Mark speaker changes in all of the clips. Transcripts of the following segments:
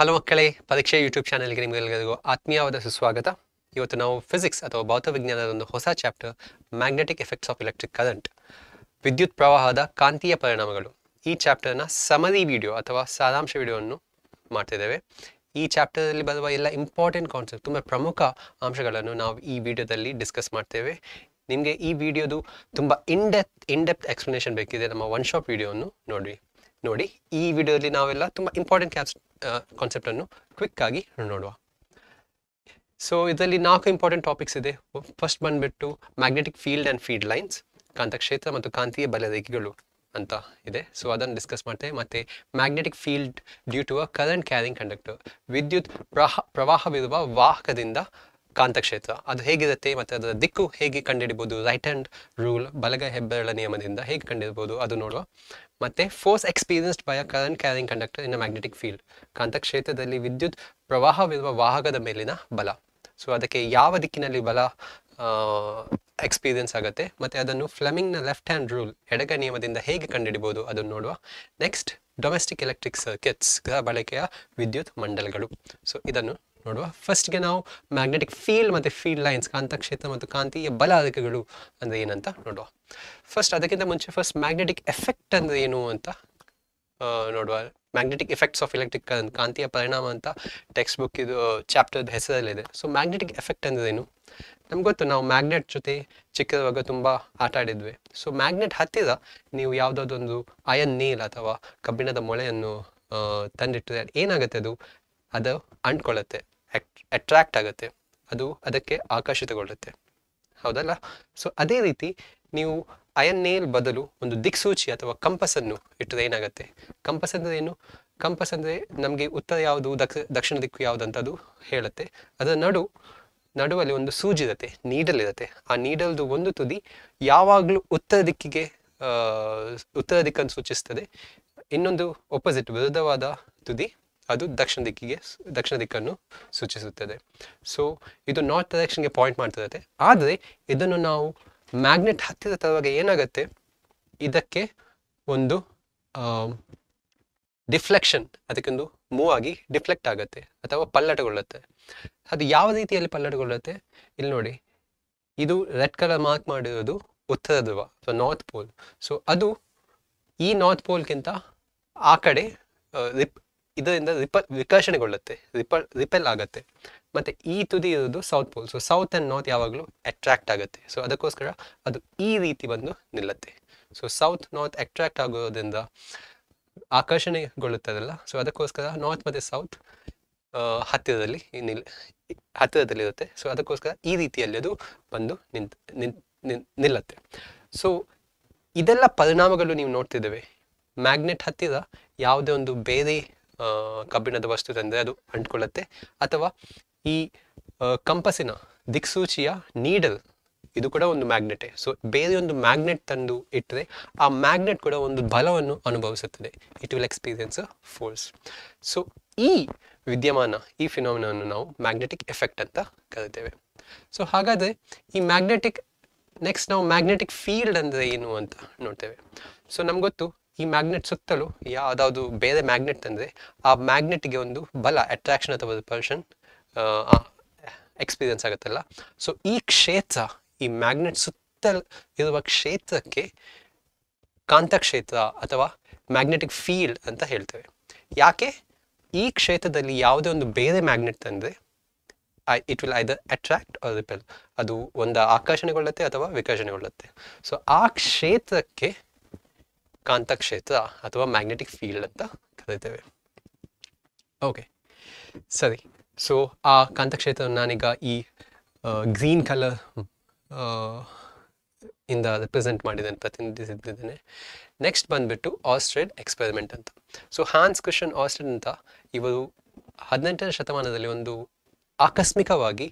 Speaker 1: hello ಮಕ್ಕಳೇ ಪರೀಕ್ಷೆ YouTube ಚಾನಲ್ಗೆ ನಿಮಗೆಲ್ಲರಿಗೂ ಆತ್ಮೀಯವಾದ ಸುಸ್ವಾಗತ ಇವತ್ತು ನಾವು ಫಿಸಿಕ್ಸ್ ಅಥವಾ ಭೌತವಿಜ್ಞಾನದ ಒಂದು ಹೊಸ chapter magnetic effects of electric current ವಿದ್ಯುತ್ ಪ್ರವಾಹದ ಕಾಂತೀಯ ಪರಿಣಾಮಗಳು ಈ ಚಾಪ್ಟರ್ನ ಸಮರಿ ವಿಡಿಯೋ ಅಥವಾ ಸಾರಾಂಶ ವಿಡಿಯೋವನ್ನು ಮಾಡ್ತಿದ್ದೇವೆ ಈ ಚಾಪ್ಟರಲ್ಲಿ ಬರುವ ಎಲ್ಲ ಇಂಪಾರ್ಟೆಂಟ್ ಕಾನ್ಸೆಪ್ಟ್ ತುಂಬ ಪ್ರಮುಖ ಅಂಶಗಳನ್ನು ನಾವು ಈ ವಿಡಿಯೋದಲ್ಲಿ ಡಿಸ್ಕಸ್ ಮಾಡ್ತೇವೆ ನಿಮಗೆ ಈ ವಿಡಿಯೋದು ತುಂಬ ಇನ್ಡೆಪ್ ಇನ್ಡೆಪ್ತ್ ಎಕ್ಸ್ಪ್ಲನೇಷನ್ ಬೇಕಿದೆ ನಮ್ಮ ಒನ್ ಶಾಪ್ ವಿಡಿಯೋವನ್ನು ನೋಡಿ ನೋಡಿ ಈ ವಿಡಿಯೋದಲ್ಲಿ ನಾವೆಲ್ಲ ತುಂಬ ಇಂಪಾರ್ಟೆಂಟ್ ಕ್ಯಾಪ್ಸ್ ಕಾನ್ಸೆಪ್ಟನ್ನು ಕ್ವಿಕ್ ಆಗಿ ನೋಡುವ ಸೊ ಇದರಲ್ಲಿ ನಾಲ್ಕು ಇಂಪಾರ್ಟೆಂಟ್ ಟಾಪಿಕ್ಸ್ ಇದೆ ಫಸ್ಟ್ ಬಂದುಬಿಟ್ಟು magnetic field and field lines ಕಾಂತಕ್ಷೇತ್ರ ಮತ್ತು ಕಾಂತೀಯ ಬಲ ರೇಖೆಗಳು ಅಂತ ಇದೆ ಸೊ ಅದನ್ನು ಡಿಸ್ಕಸ್ ಮಾಡ್ತೇವೆ ಮತ್ತು magnetic field due to a current carrying conductor ವಿದ್ಯುತ್ ಪ್ರಹ ಪ್ರವಾಹವಿರುವ ವಾಹಕದಿಂದ ಕಾಂತಕ್ಷೇತ್ರ ಅದು ಹೇಗಿರುತ್ತೆ ಮತ್ತು ಅದರ ದಿಕ್ಕು ಹೇಗೆ ಕಂಡುಹಿಡಿಬೋದು ರೈಟ್ ಹ್ಯಾಂಡ್ ರೂಲ್ ಬಲಗ ಹೆಬ್ಬೆರಳ ನಿಯಮದಿಂದ ಹೇಗೆ ಕಂಡುಹಿಡ್ಬೋದು ಅದು ನೋಡುವ ಮತ್ತು force experienced by a current carrying conductor in a magnetic field ಕಾಂತಕ್ಷೇತ್ರದಲ್ಲಿ ವಿದ್ಯುತ್ ಪ್ರವಾಹವಿರುವ ವಾಹಕದ ಮೇಲಿನ ಬಲ ಸೊ ಅದಕ್ಕೆ ಯಾವ ದಿಕ್ಕಿನಲ್ಲಿ ಬಲ ಎಕ್ಸ್ಪೀರಿಯನ್ಸ್ ಆಗುತ್ತೆ ಮತ್ತು ಅದನ್ನು ಫ್ಲೆಮಿಂಗ್ನ ಲೆಫ್ಟ್ ಹ್ಯಾಂಡ್ ರೂಲ್ ಎಡಗ ನಿಯಮದಿಂದ ಹೇಗೆ ಕಂಡುಹಿಡಿಬೋದು ಅದನ್ನು ನೋಡುವ ನೆಕ್ಸ್ಟ್ ಡೊಮೆಸ್ಟಿಕ್ ಎಲೆಕ್ಟ್ರಿಕ್ ಸರ್ಕಿಟ್ಸ್ ಬಳಕೆಯ ವಿದ್ಯುತ್ ಮಂಡಲಗಳು ಸೊ ಇದನ್ನು ನೋಡುವ ಫಸ್ಟ್ಗೆ ನಾವು ಮ್ಯಾಗ್ನೆಟಿಕ್ ಫೀಲ್ಡ್ ಮತ್ತು ಫೀಲ್ಡ್ ಲೈನ್ಸ್ ಕಾಂತಕ್ಷೇತ್ರ ಮತ್ತು ಕಾಂತೀಯ ಬಲ ಅಧಿಕಗಳು ಅಂದರೆ ಏನಂತ ನೋಡುವ ಫಸ್ಟ್ ಅದಕ್ಕಿಂತ ಮುಂಚೆ ಫಸ್ಟ್ ಮ್ಯಾಗ್ನೆಟಿಕ್ ಎಫೆಕ್ಟ್ ಅಂದರೆ ಏನು ಅಂತ ನೋಡುವ ಮ್ಯಾಗ್ನೆಟಿಕ್ ಎಫೆಕ್ಟ್ಸ್ ಆಫ್ ಎಲೆಕ್ಟ್ರಿಕ್ ಕಾಂತೀಯ ಪರಿಣಾಮ ಅಂತ ಟೆಕ್ಸ್ಟ್ ಬುಕ್ ಇದು ಚಾಪ್ಟರ್ದ ಹೆಸರಲ್ಲಿದೆ ಸೊ ಮ್ಯಾಗ್ನೆಟಿಕ್ ಎಫೆಕ್ಟ್ ಅಂದ್ರೇನು ಏನು ನಮ್ಗೆ ಗೊತ್ತು ನಾವು ಮ್ಯಾಗ್ನೆಟ್ ಜೊತೆ ಚಿಕ್ಕದವಾಗ ತುಂಬ ಆಟ ಆಡಿದ್ವಿ ಸೊ ಮ್ಯಾಗ್ನೆಟ್ ಹತ್ತಿರ ನೀವು ಯಾವುದಾದೊಂದು ಅಯನ್ ನೀಲ್ ಅಥವಾ ಕಬ್ಬಿಣದ ಮೊಳೆಯನ್ನು ತಂದಿಟ್ಟರೆ ಏನಾಗುತ್ತೆ ಅದು ಅದು ಅಂಟ್ಕೊಳ್ಳುತ್ತೆ ಅಟ್ರಾಕ್ಟ್ ಆಗುತ್ತೆ ಅದು ಅದಕ್ಕೆ ಆಕರ್ಷಿತಗೊಳ್ಳುತ್ತೆ ಹೌದಲ್ಲ ಸೊ ಅದೇ ರೀತಿ ನೀವು ಅಯನ್ ನೇಲ್ ಬದಲು ಒಂದು ದಿಕ್ಸೂಚಿ ಅಥವಾ ಕಂಪಸನ್ನು ಇಟ್ಟರೆ ಏನಾಗುತ್ತೆ ಕಂಪಸ್ ಅಂದರೆ ಏನು ಕಂಪಸ್ ಅಂದರೆ ನಮಗೆ ಉತ್ತರ ಯಾವುದು ದಕ್ಷ ದಕ್ಷಿಣ ದಿಕ್ಕು ಯಾವುದು ಅಂತ ಅದು ಹೇಳುತ್ತೆ ಅದರ ನಡು ನಡುವಲ್ಲಿ ಒಂದು ಇರುತ್ತೆ ನೀಡಲ್ ಇರುತ್ತೆ ಆ ನೀಡಲ್ದು ಒಂದು ತುದಿ ಯಾವಾಗಲೂ ಉತ್ತರ ದಿಕ್ಕಿಗೆ ಉತ್ತರ ದಿಕ್ಕನ್ನು ಸೂಚಿಸ್ತದೆ ಇನ್ನೊಂದು ಒಪೋಸಿಟ್ ವಿರುದ್ಧವಾದ ತುದಿ ಅದು ದಕ್ಷಿಣ ದಿಕ್ಕಿಗೆ ದಕ್ಷಿಣ ದಿಕ್ಕನ್ನು ಸೂಚಿಸುತ್ತದೆ ಸೊ ಇದು ನಾರ್ತ್ ಡೈರೆಕ್ಷನ್ಗೆ ಪಾಯಿಂಟ್ ಮಾಡ್ತಿರತ್ತೆ ಆದರೆ ಇದನ್ನು ನಾವು ಮ್ಯಾಗ್ನೆಟ್ ಹತ್ತಿರ ತರುವಾಗ ಏನಾಗುತ್ತೆ ಇದಕ್ಕೆ ಒಂದು ಡಿಫ್ಲೆಕ್ಷನ್ ಅದಕ್ಕೊಂದು ಮೂವ್ ಆಗಿ ಡಿಫ್ಲೆಕ್ಟ್ ಆಗುತ್ತೆ ಅಥವಾ ಪಲ್ಲಟಗೊಳ್ಳುತ್ತೆ ಅದು ಯಾವ ರೀತಿಯಲ್ಲಿ ಪಲ್ಲಟಗೊಳ್ಳುತ್ತೆ ಇಲ್ಲಿ ನೋಡಿ ಇದು ರೆಡ್ ಕಲರ್ ಮಾರ್ಕ್ ಮಾಡಿರೋದು ಉತ್ತರ ಧ್ರುವ ಅಥವಾ ನಾರ್ತ್ ಪೋಲ್ ಸೊ ಅದು ಈ ನಾರ್ತ್ ಪೋಲ್ಗಿಂತ ಆ ಕಡೆ ರಿಪ್ ಇದರಿಂದ ರಿಪ ವಿಕರ್ಷಣೆಗೊಳ್ಳುತ್ತೆ ರಿಪ ರಿಪೆಲ್ ಆಗುತ್ತೆ ಮತ್ತು ಈ ತುದಿ ಇರೋದು south pole so south and north ಯಾವಾಗಲೂ ಅಟ್ರಾಕ್ಟ್ ಆಗುತ್ತೆ ಸೊ ಅದಕ್ಕೋಸ್ಕರ ಅದು ಈ ರೀತಿ ಬಂದು ನಿಲ್ಲುತ್ತೆ ಸೊ ಸೌತ್ ನಾರ್ತ್ ಅಟ್ರ್ಯಾಕ್ಟ್ ಆಗೋದ್ರಿಂದ ಆಕರ್ಷಣೆಗೊಳ್ಳುತ್ತದಲ್ಲ ಸೊ ಅದಕ್ಕೋಸ್ಕರ ನಾರ್ತ್ ಮತ್ತು ಸೌತ್ ಹತ್ತಿರದಲ್ಲಿ ನಿಲ್ ಹತ್ತಿರದಲ್ಲಿರುತ್ತೆ ಸೊ ಅದಕ್ಕೋಸ್ಕರ ಈ ರೀತಿಯಲ್ಲಿ ಅದು ಬಂದು ನಿಲ್ಲುತ್ತೆ ನಿಲ್ಲತ್ತೆ ಸೊ ಇದೆಲ್ಲ ಪರಿಣಾಮಗಳು ನೀವು ನೋಡ್ತಿದ್ದೇವೆ ಮ್ಯಾಗ್ನೆಟ್ ಹತ್ತಿರ ಯಾವುದೇ ಒಂದು ಬೇರೆ ಕಬ್ಬಿಣದ ವಸ್ತು ತಂದರೆ ಅದು ಅಂಟ್ಕೊಳ್ಳುತ್ತೆ ಅಥವಾ ಈ ಕಂಪಸಿನ ದಿಕ್ಸೂಚಿಯ ನೀಡಲ್ ಇದು ಕೂಡ ಒಂದು ಮ್ಯಾಗ್ನೆಟೇ ಸೊ ಬೇರೆ ಒಂದು ಮ್ಯಾಗ್ನೆಟ್ ತಂದು ಇಟ್ಟರೆ ಆ ಮ್ಯಾಗ್ನೆಟ್ ಕೂಡ ಒಂದು ಬಲವನ್ನು ಅನುಭವಿಸುತ್ತದೆ it will experience force so ಈ ವಿದ್ಯಮಾನ ಈ ಫಿನೋಮಿನವನ್ನು ನಾವು ಮ್ಯಾಗ್ನೆಟಿಕ್ ಎಫೆಕ್ಟ್ ಅಂತ ಕರಿತೇವೆ ಸೊ ಹಾಗಾದರೆ ಈ ಮ್ಯಾಗ್ನೆಟಿಕ್ ನೆಕ್ಸ್ಟ್ ನಾವು ಮ್ಯಾಗ್ನೆಟಿಕ್ ಫೀಲ್ಡ್ ಅಂದರೆ ಏನು ಅಂತ ನೋಡ್ತೇವೆ ಸೊ ನಮ್ಗೆ ಗೊತ್ತು ಈ ಮ್ಯಾಗ್ನೆಟ್ ಸುತ್ತಲೂ ಯಾವುದಾದ್ರು ಬೇರೆ ಮ್ಯಾಗ್ನೆಟ್ ತಂದರೆ ಆ ಮ್ಯಾಗ್ನೆಟ್ಗೆ ಒಂದು ಬಲ ಅಟ್ರಾಕ್ಷನ್ ಅಥವಾ ರಿಪಲ್ಷನ್ ಎಕ್ಸ್ಪೀರಿಯನ್ಸ್ ಆಗುತ್ತಲ್ಲ ಸೊ ಈ ಕ್ಷೇತ್ರ ಈ ಮ್ಯಾಗ್ನೆಟ್ ಸುತ್ತಲೂ ಇರುವ ಕ್ಷೇತ್ರಕ್ಕೆ ಕಾಂತಕ್ಷೇತ್ರ ಅಥವಾ ಮ್ಯಾಗ್ನೆಟಿಕ್ ಫೀಲ್ಡ್ ಅಂತ ಹೇಳ್ತೇವೆ ಯಾಕೆ ಈ ಕ್ಷೇತ್ರದಲ್ಲಿ ಯಾವುದೇ ಒಂದು ಬೇರೆ ಮ್ಯಾಗ್ನೆಟ್ ತಂದರೆ I it will either attract or repel ಅದು ಒಂದು ಆಕರ್ಷಣೆಗೊಳ್ಳುತ್ತೆ ಅಥವಾ ವಿಕರ್ಷಣೆಗೊಳ್ಳುತ್ತೆ ಸೊ ಆ ಕ್ಷೇತ್ರಕ್ಕೆ ಕಾಂತಕ್ಷೇತ್ರ ಅಥವಾ ಮ್ಯಾಗ್ನೆಟಿಕ್ ಫೀಲ್ಡ್ ಅಂತ ಕರೀತೇವೆ ಓಕೆ ಸರಿ ಸೊ ಆ ಕಾಂತಕ್ಷೇತ್ರ ನಾನೀಗ ಈ ಗ್ರೀನ್ ಕಲರ್ ಇಂದ ರೆಪ್ರೆಸೆಂಟ್ ಮಾಡಿದ್ದೇನೆ ಪ್ರತಿನಿಧಿಸಿದ್ದೇನೆ ನೆಕ್ಸ್ಟ್ ಬಂದುಬಿಟ್ಟು ಆಸ್ಟ್ರೇಡ್ ಎಕ್ಸ್ಪೆರಿಮೆಂಟ್ ಅಂತ ಸೊ ಹ್ಯಾನ್ಸ್ ಕ್ರಿಶನ್ ಆಸ್ಟ್ರೇಡ್ ಅಂತ ಇವರು ಹದಿನೆಂಟನೇ ಶತಮಾನದಲ್ಲಿ ಒಂದು ಆಕಸ್ಮಿಕವಾಗಿ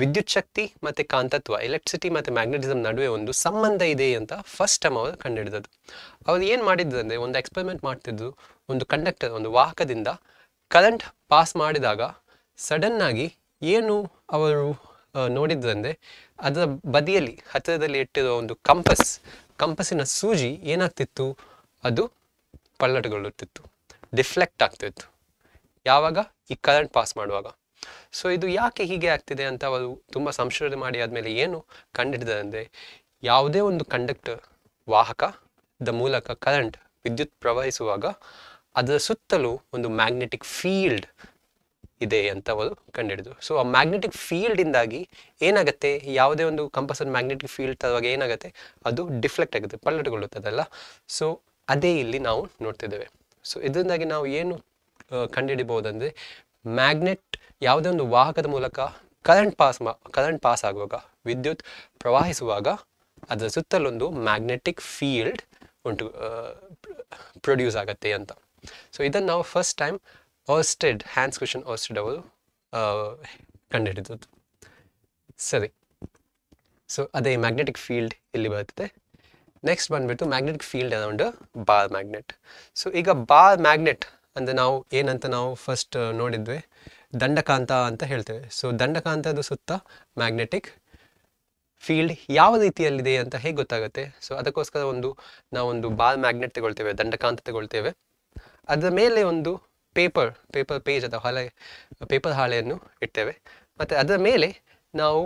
Speaker 1: ವಿದ್ಯುತ್ ಶಕ್ತಿ ಮತ್ತು ಕಾಂತತ್ವ ಎಲೆಕ್ಟ್ರಿಸಿಟಿ ಮತ್ತು ಮ್ಯಾಗ್ನೆಟಿಸಮ್ ನಡುವೆ ಒಂದು ಸಂಬಂಧ ಇದೆ ಅಂತ ಫಸ್ಟ್ ಟೈಮ್ ಅವರು ಕಂಡುಹಿಡಿದದ್ದು ಅವರು ಏನು ಅಂದರೆ ಒಂದು ಎಕ್ಸ್ಪೆರಿಮೆಂಟ್ ಮಾಡ್ತಿದ್ದು ಒಂದು ಕಂಡಕ್ಟರ್ ಒಂದು ವಾಹಕದಿಂದ ಕರೆಂಟ್ ಪಾಸ್ ಮಾಡಿದಾಗ ಸಡನ್ನಾಗಿ ಏನು ಅವರು ನೋಡಿದ್ರಂದರೆ ಅದರ ಬದಿಯಲ್ಲಿ ಹತ್ತಿರದಲ್ಲಿ ಇಟ್ಟಿರುವ ಒಂದು ಕಂಪಸ್ ಕಂಪಸ್ಸಿನ ಸೂಜಿ ಏನಾಗ್ತಿತ್ತು ಅದು ಪಲ್ಲಟಗೊಳ್ಳುತ್ತಿತ್ತು ಡಿಫ್ಲೆಕ್ಟ್ ಆಗ್ತಿತ್ತು ಯಾವಾಗ ಈ ಕರೆಂಟ್ ಪಾಸ್ ಮಾಡುವಾಗ ಸೊ ಇದು ಯಾಕೆ ಹೀಗೆ ಆಗ್ತಿದೆ ಅಂತ ಅವರು ತುಂಬ ಸಂಶೋಧನೆ ಮಾಡಿ ಆದಮೇಲೆ ಏನು ಕಂಡುಹಿಡಿದರೆ ಅಂದರೆ ಯಾವುದೇ ಒಂದು ಕಂಡಕ್ಟರ್ ವಾಹಕದ ಮೂಲಕ ಕರೆಂಟ್ ವಿದ್ಯುತ್ ಪ್ರವಹಿಸುವಾಗ ಅದರ ಸುತ್ತಲೂ ಒಂದು ಮ್ಯಾಗ್ನೆಟಿಕ್ ಫೀಲ್ಡ್ ಇದೆ ಅಂತ ಅವರು ಕಂಡುಹಿಡಿದ್ರು ಸೊ ಆ ಮ್ಯಾಗ್ನೆಟಿಕ್ ಫೀಲ್ಡಿಂದಾಗಿ ಏನಾಗುತ್ತೆ ಯಾವುದೇ ಒಂದು ಕಂಪಲ್ಸರಿ ಮ್ಯಾಗ್ನೆಟಿಕ್ ಫೀಲ್ಡ್ ತರುವಾಗ ಏನಾಗುತ್ತೆ ಅದು ಡಿಫ್ಲೆಕ್ಟ್ ಆಗುತ್ತೆ ಪಲ್ಲಟ್ಗೊಳ್ಳುತ್ತದಲ್ಲ ಸೊ ಅದೇ ಇಲ್ಲಿ ನಾವು ನೋಡ್ತಿದ್ದೇವೆ ಸೊ ಇದರಿಂದಾಗಿ ನಾವು ಏನು ಕಂಡುಹಿಡಿಬಹುದಂದರೆ ಮ್ಯಾಗ್ನೆಟ್ ಯಾವುದೇ ಒಂದು ವಾಹಕದ ಮೂಲಕ ಕರೆಂಟ್ ಪಾಸ್ ಮಾ ಕರೆಂಟ್ ಪಾಸ್ ಆಗುವಾಗ ವಿದ್ಯುತ್ ಪ್ರವಾಹಿಸುವಾಗ ಅದರ ಸುತ್ತಲೊಂದು ಮ್ಯಾಗ್ನೆಟಿಕ್ ಫೀಲ್ಡ್ ಉಂಟು ಪ್ರೊಡ್ಯೂಸ್ ಆಗುತ್ತೆ ಅಂತ ಸೊ ಇದನ್ನು ನಾವು ಫಸ್ಟ್ ಟೈಮ್ ಆಸ್ಟೆಡ್ ಹ್ಯಾಂಡ್ಸ್ ಕ್ವಿಷನ್ ಅರ್ಸ್ಟೆಡ್ ಅವರು ಕಂಡುಹಿಡಿದದ್ದು ಸರಿ ಸೊ ಅದೇ ಮ್ಯಾಗ್ನೆಟಿಕ್ ಫೀಲ್ಡ್ ಇಲ್ಲಿ ಬರ್ತದೆ ನೆಕ್ಸ್ಟ್ ಬಂದುಬಿಟ್ಟು magnetic field around bar magnet so ಈಗ ಬಾರ್ ಮ್ಯಾಗ್ನೆಟ್ ಅಂದರೆ ನಾವು ಏನಂತ ನಾವು ಫಸ್ಟ್ ನೋಡಿದ್ವಿ ದಂಡಕಾಂತ ಅಂತ ಹೇಳ್ತೇವೆ ಸೊ ದಂಡಕಾಂತದ ಸುತ್ತ ಮ್ಯಾಗ್ನೆಟಿಕ್ ಫೀಲ್ಡ್ ಯಾವ ರೀತಿಯಲ್ಲಿದೆ ಅಂತ ಹೇಗೆ ಗೊತ್ತಾಗುತ್ತೆ ಸೊ ಅದಕ್ಕೋಸ್ಕರ ಒಂದು ನಾವೊಂದು ಬಾಲ್ ಮ್ಯಾಗ್ನೆಟ್ ತಗೊಳ್ತೇವೆ ದಂಡಕಾಂತ ತಗೊಳ್ತೇವೆ ಅದರ ಮೇಲೆ ಒಂದು ಪೇಪರ್ ಪೇಪರ್ ಪೇಜ್ ಅಥವಾ ಹಾಳೆ ಪೇಪರ್ ಹಾಳೆಯನ್ನು ಇಡ್ತೇವೆ ಮತ್ತು ಅದರ ಮೇಲೆ ನಾವು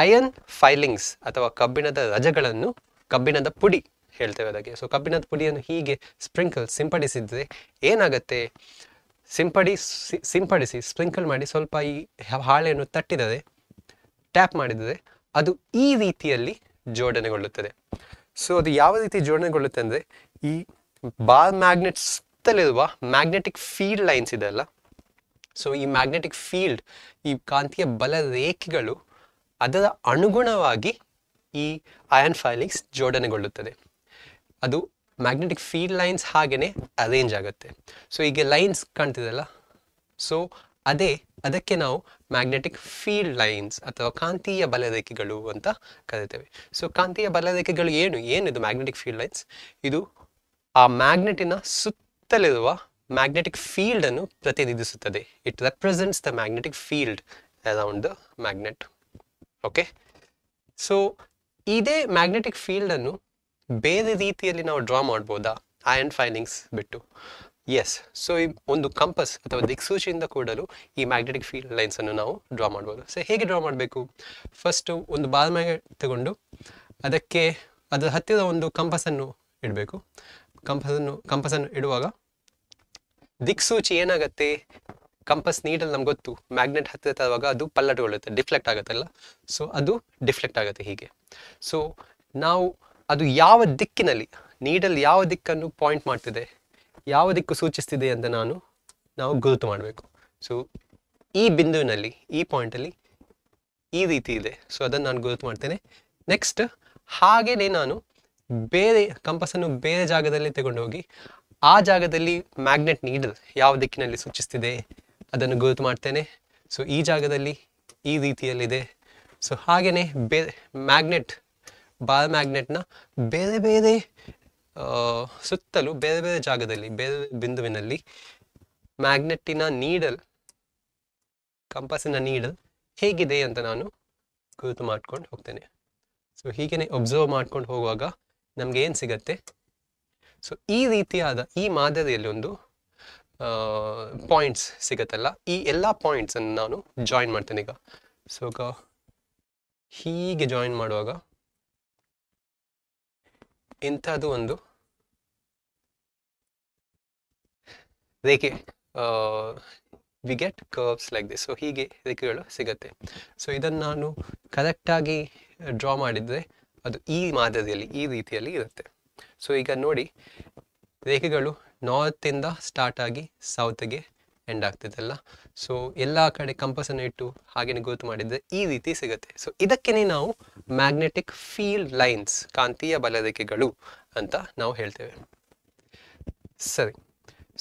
Speaker 1: ಅಯನ್ ಫೈಲಿಂಗ್ಸ್ ಅಥವಾ ಕಬ್ಬಿಣದ ರಜಗಳನ್ನು ಕಬ್ಬಿಣದ ಪುಡಿ ಹೇಳ್ತೇವೆ ಅದಕ್ಕೆ ಸೊ ಕಬ್ಬಿಣದ ಪುಡಿಯನ್ನು ಹೀಗೆ ಸ್ಪ್ರಿಂಕಲ್ ಸಿಂಪಡಿಸಿದರೆ ಏನಾಗುತ್ತೆ ಸಿಂಪಡಿ ಸಿಂಪಡಿಸಿ ಸ್ಪ್ರಿಂಕಲ್ ಮಾಡಿ ಸ್ವಲ್ಪ ಈ ಹಾಳೆಯನ್ನು ತಟ್ಟಿದರೆ ಟ್ಯಾಪ್ ಮಾಡಿದರೆ ಅದು ಈ ರೀತಿಯಲ್ಲಿ ಜೋಡಣೆಗೊಳ್ಳುತ್ತದೆ ಸೊ ಅದು ಯಾವ ರೀತಿ ಜೋಡಣೆಗೊಳ್ಳುತ್ತೆ ಅಂದರೆ ಈ ಬಾರ್ ಮ್ಯಾಗ್ನೆಟ್ ಸುತ್ತಲಿರುವ ಮ್ಯಾಗ್ನೆಟಿಕ್ ಫೀಲ್ಡ್ ಲೈನ್ಸ್ ಇದೆ ಅಲ್ಲ ಸೊ ಈ ಮ್ಯಾಗ್ನೆಟಿಕ್ ಫೀಲ್ಡ್ ಈ ಕಾಂತೀಯ ಬಲ ರೇಖೆಗಳು ಅದರ ಅನುಗುಣವಾಗಿ ಈ ಅಯನ್ ಫೈಲಿಂಗ್ಸ್ ಜೋಡಣೆಗೊಳ್ಳುತ್ತದೆ ಅದು ಮ್ಯಾಗ್ನೆಟಿಕ್ ಫೀಲ್ಡ್ ಲೈನ್ಸ್ ಹಾಗೆಯೇ ಅರೇಂಜ್ ಆಗುತ್ತೆ ಸೊ ಈಗ ಲೈನ್ಸ್ ಕಾಣ್ತಿದೆಯಲ್ಲ ಸೊ ಅದೇ ಅದಕ್ಕೆ ನಾವು ಮ್ಯಾಗ್ನೆಟಿಕ್ ಫೀಲ್ಡ್ ಲೈನ್ಸ್ ಅಥವಾ ಕಾಂತೀಯ ಬಲರೇಖೆಗಳು ಅಂತ ಕರಿತೇವೆ ಸೊ ಕಾಂತೀಯ ಬಲರೇಖೆಗಳು ಏನು ಏನಿದು ಮ್ಯಾಗ್ನೆಟಿಕ್ ಫೀಲ್ಡ್ ಲೈನ್ಸ್ ಇದು ಆ ಮ್ಯಾಗ್ನೆಟಿನ ಸುತ್ತಲಿರುವ ಮ್ಯಾಗ್ನೆಟಿಕ್ ಫೀಲ್ಡನ್ನು ಪ್ರತಿನಿಧಿಸುತ್ತದೆ it represents the magnetic field around the magnet okay so ಇದೇ ಮ್ಯಾಗ್ನೆಟಿಕ್ ಫೀಲ್ಡನ್ನು ಬೇರೆ ರೀತಿಯಲ್ಲಿ ನಾವು ಡ್ರಾ ಮಾಡ್ಬೋದಾ ಆ್ಯಂಡ್ ಫೈಲಿಂಗ್ಸ್ ಬಿಟ್ಟು ಎಸ್ ಸೊ ಈ ಒಂದು ಕಂಪಸ್ ಅಥವಾ ದಿಕ್ಸೂಚಿಯಿಂದ ಕೂಡಲು ಈ ಮ್ಯಾಗ್ನೆಟಿಕ್ ಫೀಲ್ಡ್ ಲೈನ್ಸನ್ನು ನಾವು ಡ್ರಾ ಮಾಡ್ಬೋದು ಸೊ ಹೇಗೆ ಡ್ರಾ ಮಾಡಬೇಕು ಫಸ್ಟು ಒಂದು ಬಾಲ್ ಮ್ಯಾಗ್ನೆಟ್ ತಗೊಂಡು ಅದಕ್ಕೆ ಅದರ ಹತ್ತಿರ ಒಂದು ಕಂಪಸನ್ನು ಇಡಬೇಕು ಕಂಪಸನ್ನು ಕಂಪಸನ್ನು ಇಡುವಾಗ ದಿಕ್ಸೂಚಿ ಏನಾಗುತ್ತೆ ಕಂಪಸ್ ನೀಡಲ್ಲಿ ನಮ್ಗೆ ಗೊತ್ತು ಮ್ಯಾಗ್ನೆಟ್ ಹತ್ತಿರ ತರುವಾಗ ಅದು ಪಲ್ಲಟ್ಗೊಳ್ಳುತ್ತೆ ಡಿಫ್ಲೆಕ್ಟ್ ಆಗುತ್ತಲ್ಲ ಸೊ ಅದು ಡಿಫ್ಲೆಕ್ಟ್ ಆಗುತ್ತೆ ಹೀಗೆ ಸೊ ನಾವು ಅದು ಯಾವ ದಿಕ್ಕಿನಲ್ಲಿ ನೀಡಲ್ ಯಾವ ದಿಕ್ಕನ್ನು ಪಾಯಿಂಟ್ ಮಾಡ್ತಿದೆ ಯಾವ ದಿಕ್ಕು ಸೂಚಿಸ್ತಿದೆ ಅಂತ ನಾನು ನಾವು ಗುರುತು ಮಾಡಬೇಕು ಸೊ ಈ ಬಿಂದುವಿನಲ್ಲಿ ಈ ಪಾಯಿಂಟಲ್ಲಿ ಈ ರೀತಿ ಇದೆ ಸೊ ಅದನ್ನು ನಾನು ಗುರುತು ಮಾಡ್ತೇನೆ ನೆಕ್ಸ್ಟ್ ಹಾಗೆಯೇ ನಾನು ಬೇರೆ ಕಂಪಸನ್ನು ಬೇರೆ ಜಾಗದಲ್ಲಿ ಹೋಗಿ ಆ ಜಾಗದಲ್ಲಿ ಮ್ಯಾಗ್ನೆಟ್ ನೀಡಲ್ ಯಾವ ದಿಕ್ಕಿನಲ್ಲಿ ಸೂಚಿಸ್ತಿದೆ ಅದನ್ನು ಗುರುತು ಮಾಡ್ತೇನೆ ಸೊ ಈ ಜಾಗದಲ್ಲಿ ಈ ರೀತಿಯಲ್ಲಿದೆ ಸೊ ಹಾಗೆಯೇ ಬೇರೆ ಮ್ಯಾಗ್ನೆಟ್ ಬಾಲ್ ಮ್ಯಾಗ್ನೆಟ್ನ ಬೇರೆ ಬೇರೆ ಸುತ್ತಲೂ ಬೇರೆ ಬೇರೆ ಜಾಗದಲ್ಲಿ ಬೇರೆ ಬಿಂದುವಿನಲ್ಲಿ ಮ್ಯಾಗ್ನೆಟ್ಟಿನ ನೀಡಲ್ ಕಂಪಸ್ಸಿನ ನೀಡಲ್ ಹೇಗಿದೆ ಅಂತ ನಾನು ಗುರುತು ಮಾಡ್ಕೊಂಡು ಹೋಗ್ತೇನೆ ಸೊ ಹೀಗೆ ಒಬ್ಸರ್ವ್ ಮಾಡ್ಕೊಂಡು ಹೋಗುವಾಗ ನಮ್ಗೆ ಏನು ಸಿಗತ್ತೆ ಸೊ ಈ ರೀತಿಯಾದ ಈ ಮಾದರಿಯಲ್ಲಿ ಒಂದು ಪಾಯಿಂಟ್ಸ್ ಸಿಗತ್ತಲ್ಲ ಈ ಎಲ್ಲ ಪಾಯಿಂಟ್ಸನ್ನು ನಾನು ಜಾಯಿನ್ ಮಾಡ್ತೇನೆ ಈಗ ಸೊ ಹೀಗೆ ಜಾಯಿನ್ ಮಾಡುವಾಗ ಇಂಥದ್ದು ಒಂದು ರೇಖೆ we get curves like this so ಹೀಗೆ ರೇಖೆಗಳು ಸಿಗುತ್ತೆ ಸೊ ಇದನ್ನು ನಾನು ಕರೆಕ್ಟಾಗಿ ಡ್ರಾ ಮಾಡಿದರೆ ಅದು ಈ ಮಾದರಿಯಲ್ಲಿ ಈ ರೀತಿಯಲ್ಲಿ ಇರುತ್ತೆ ಸೊ ಈಗ ನೋಡಿ ರೇಖೆಗಳು ನಾರ್ತಿಂದ ಸ್ಟಾರ್ಟ್ ಆಗಿ ಸೌತ್ಗೆ ಎಂಡ್ ಆಗ್ತದಲ್ಲ ಸೊ ಎಲ್ಲ ಕಡೆ ಕಂಪಸನ್ನು ಇಟ್ಟು ಹಾಗೆಯೇ ಗುರುತು ಮಾಡಿದರೆ ಈ ರೀತಿ ಸಿಗುತ್ತೆ ಸೊ ಇದಕ್ಕೇನೆ ನಾವು ಮ್ಯಾಗ್ನೆಟಿಕ್ ಫೀಲ್ಡ್ ಲೈನ್ಸ್ ಕಾಂತೀಯ ಬಲರೇಖೆಗಳು ಅಂತ ನಾವು ಹೇಳ್ತೇವೆ ಸರಿ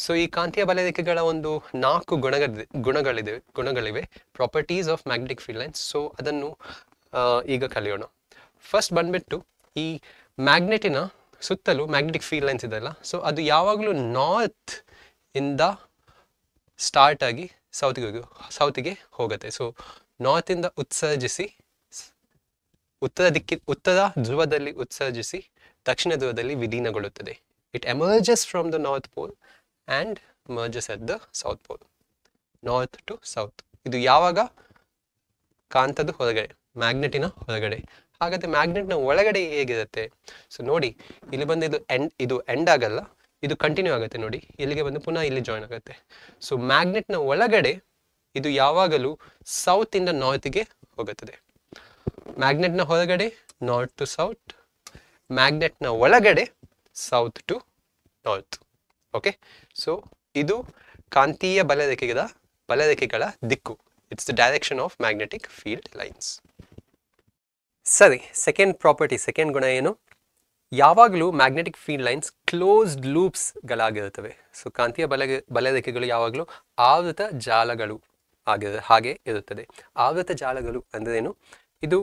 Speaker 1: ಸೊ ಈ ಕಾಂತೀಯ ಬಲರೇಖೆಗಳ ಒಂದು ನಾಲ್ಕು ಗುಣಗಳಿದೆ ಗುಣಗಳಿದೆ ಗುಣಗಳಿವೆ properties of magnetic field lines so ಅದನ್ನು ಈಗ ಕಲಿಯೋಣ ಫಸ್ಟ್ ಬಂದ್ಬಿಟ್ಟು ಈ ಮ್ಯಾಗ್ನೆಟಿನ ಸುತ್ತಲೂ ಮ್ಯಾಗ್ನೆಟಿಕ್ ಫೀಲ್ಡ್ ಲೈನ್ಸ್ ಅಲ್ಲ ಸೊ ಅದು ಯಾವಾಗಲೂ ನಾರ್ತ್ ಇಂದ ಸ್ಟಾರ್ಟ್ ಆಗಿ ಸೌತ್ಗೆ ಸೌತ್ಗೆ ಹೋಗುತ್ತೆ ಸೊ ನಾರ್ತಿಂದ ಉತ್ಸರ್ಜಿಸಿ ಉತ್ತರ ದಿಕ್ಕಿ ಉತ್ತರ ಧ್ರುವದಲ್ಲಿ ಉತ್ಸರ್ಜಿಸಿ ದಕ್ಷಿಣ ಧ್ರುವದಲ್ಲಿ ವಿಲೀನಗೊಳ್ಳುತ್ತದೆ it emerges from the north pole and emerges at the south pole north to south ಇದು ಯಾವಾಗ ಕಾಂತದ ಹೊರಗಡೆ ಮ್ಯಾಗ್ನೆಟಿನ ಹೊರಗಡೆ ಹಾಗಾದರೆ ಮ್ಯಾಗ್ನೆಟ್ನ ಒಳಗಡೆ ಹೇಗಿರುತ್ತೆ ಸೊ ನೋಡಿ ಇಲ್ಲಿ ಬಂದು ಇದು ಎಂಡ್ ಇದು ಎಂಡ್ ಆಗಲ್ಲ ಇದು ಕಂಟಿನ್ಯೂ ಆಗುತ್ತೆ ನೋಡಿ ಇಲ್ಲಿಗೆ ಬಂದು ಪುನಃ ಇಲ್ಲಿ ಜಾಯ್ನ್ ಆಗುತ್ತೆ ಸೊ ಮ್ಯಾಗ್ನೆಟ್ನ ಒಳಗಡೆ ಇದು ಯಾವಾಗಲೂ ಸೌತ್ ಇಂದ ನಾರ್ತ್ಗೆ ಹೋಗುತ್ತದೆ ಮ್ಯಾಗ್ನೆಟ್ನ ಹೊರಗಡೆ ನಾರ್ತ್ ಟು ಸೌತ್ ಮ್ಯಾಗ್ನೆಟ್ನ ಒಳಗಡೆ south to north okay so ಇದು ಕಾಂತೀಯ ಬಲ ಬಲರೇಖೆಗಳ ದಿಕ್ಕು it's the direction of magnetic field lines ಸರಿ ಸೆಕೆಂಡ್ ಪ್ರಾಪರ್ಟಿ ಸೆಕೆಂಡ್ ಗುಣ ಏನು ಯಾವಾಗಲೂ ಮ್ಯಾಗ್ನೆಟಿಕ್ ಫೀಲ್ಡ್ ಲೈನ್ಸ್ ಕ್ಲೋಸ್ಡ್ ಲೂಪ್ಸ್ಗಳಾಗಿರುತ್ತವೆ ಸೊ ಕಾಂತೀಯ ಬಲ ರೇಖೆಗಳು ಯಾವಾಗಲೂ ಆವೃತ ಜಾಲಗಳು ಆಗಿರ ಹಾಗೆ ಇರುತ್ತದೆ ಆವೃತ ಜಾಲಗಳು ಅಂದ್ರೇನು ಇದು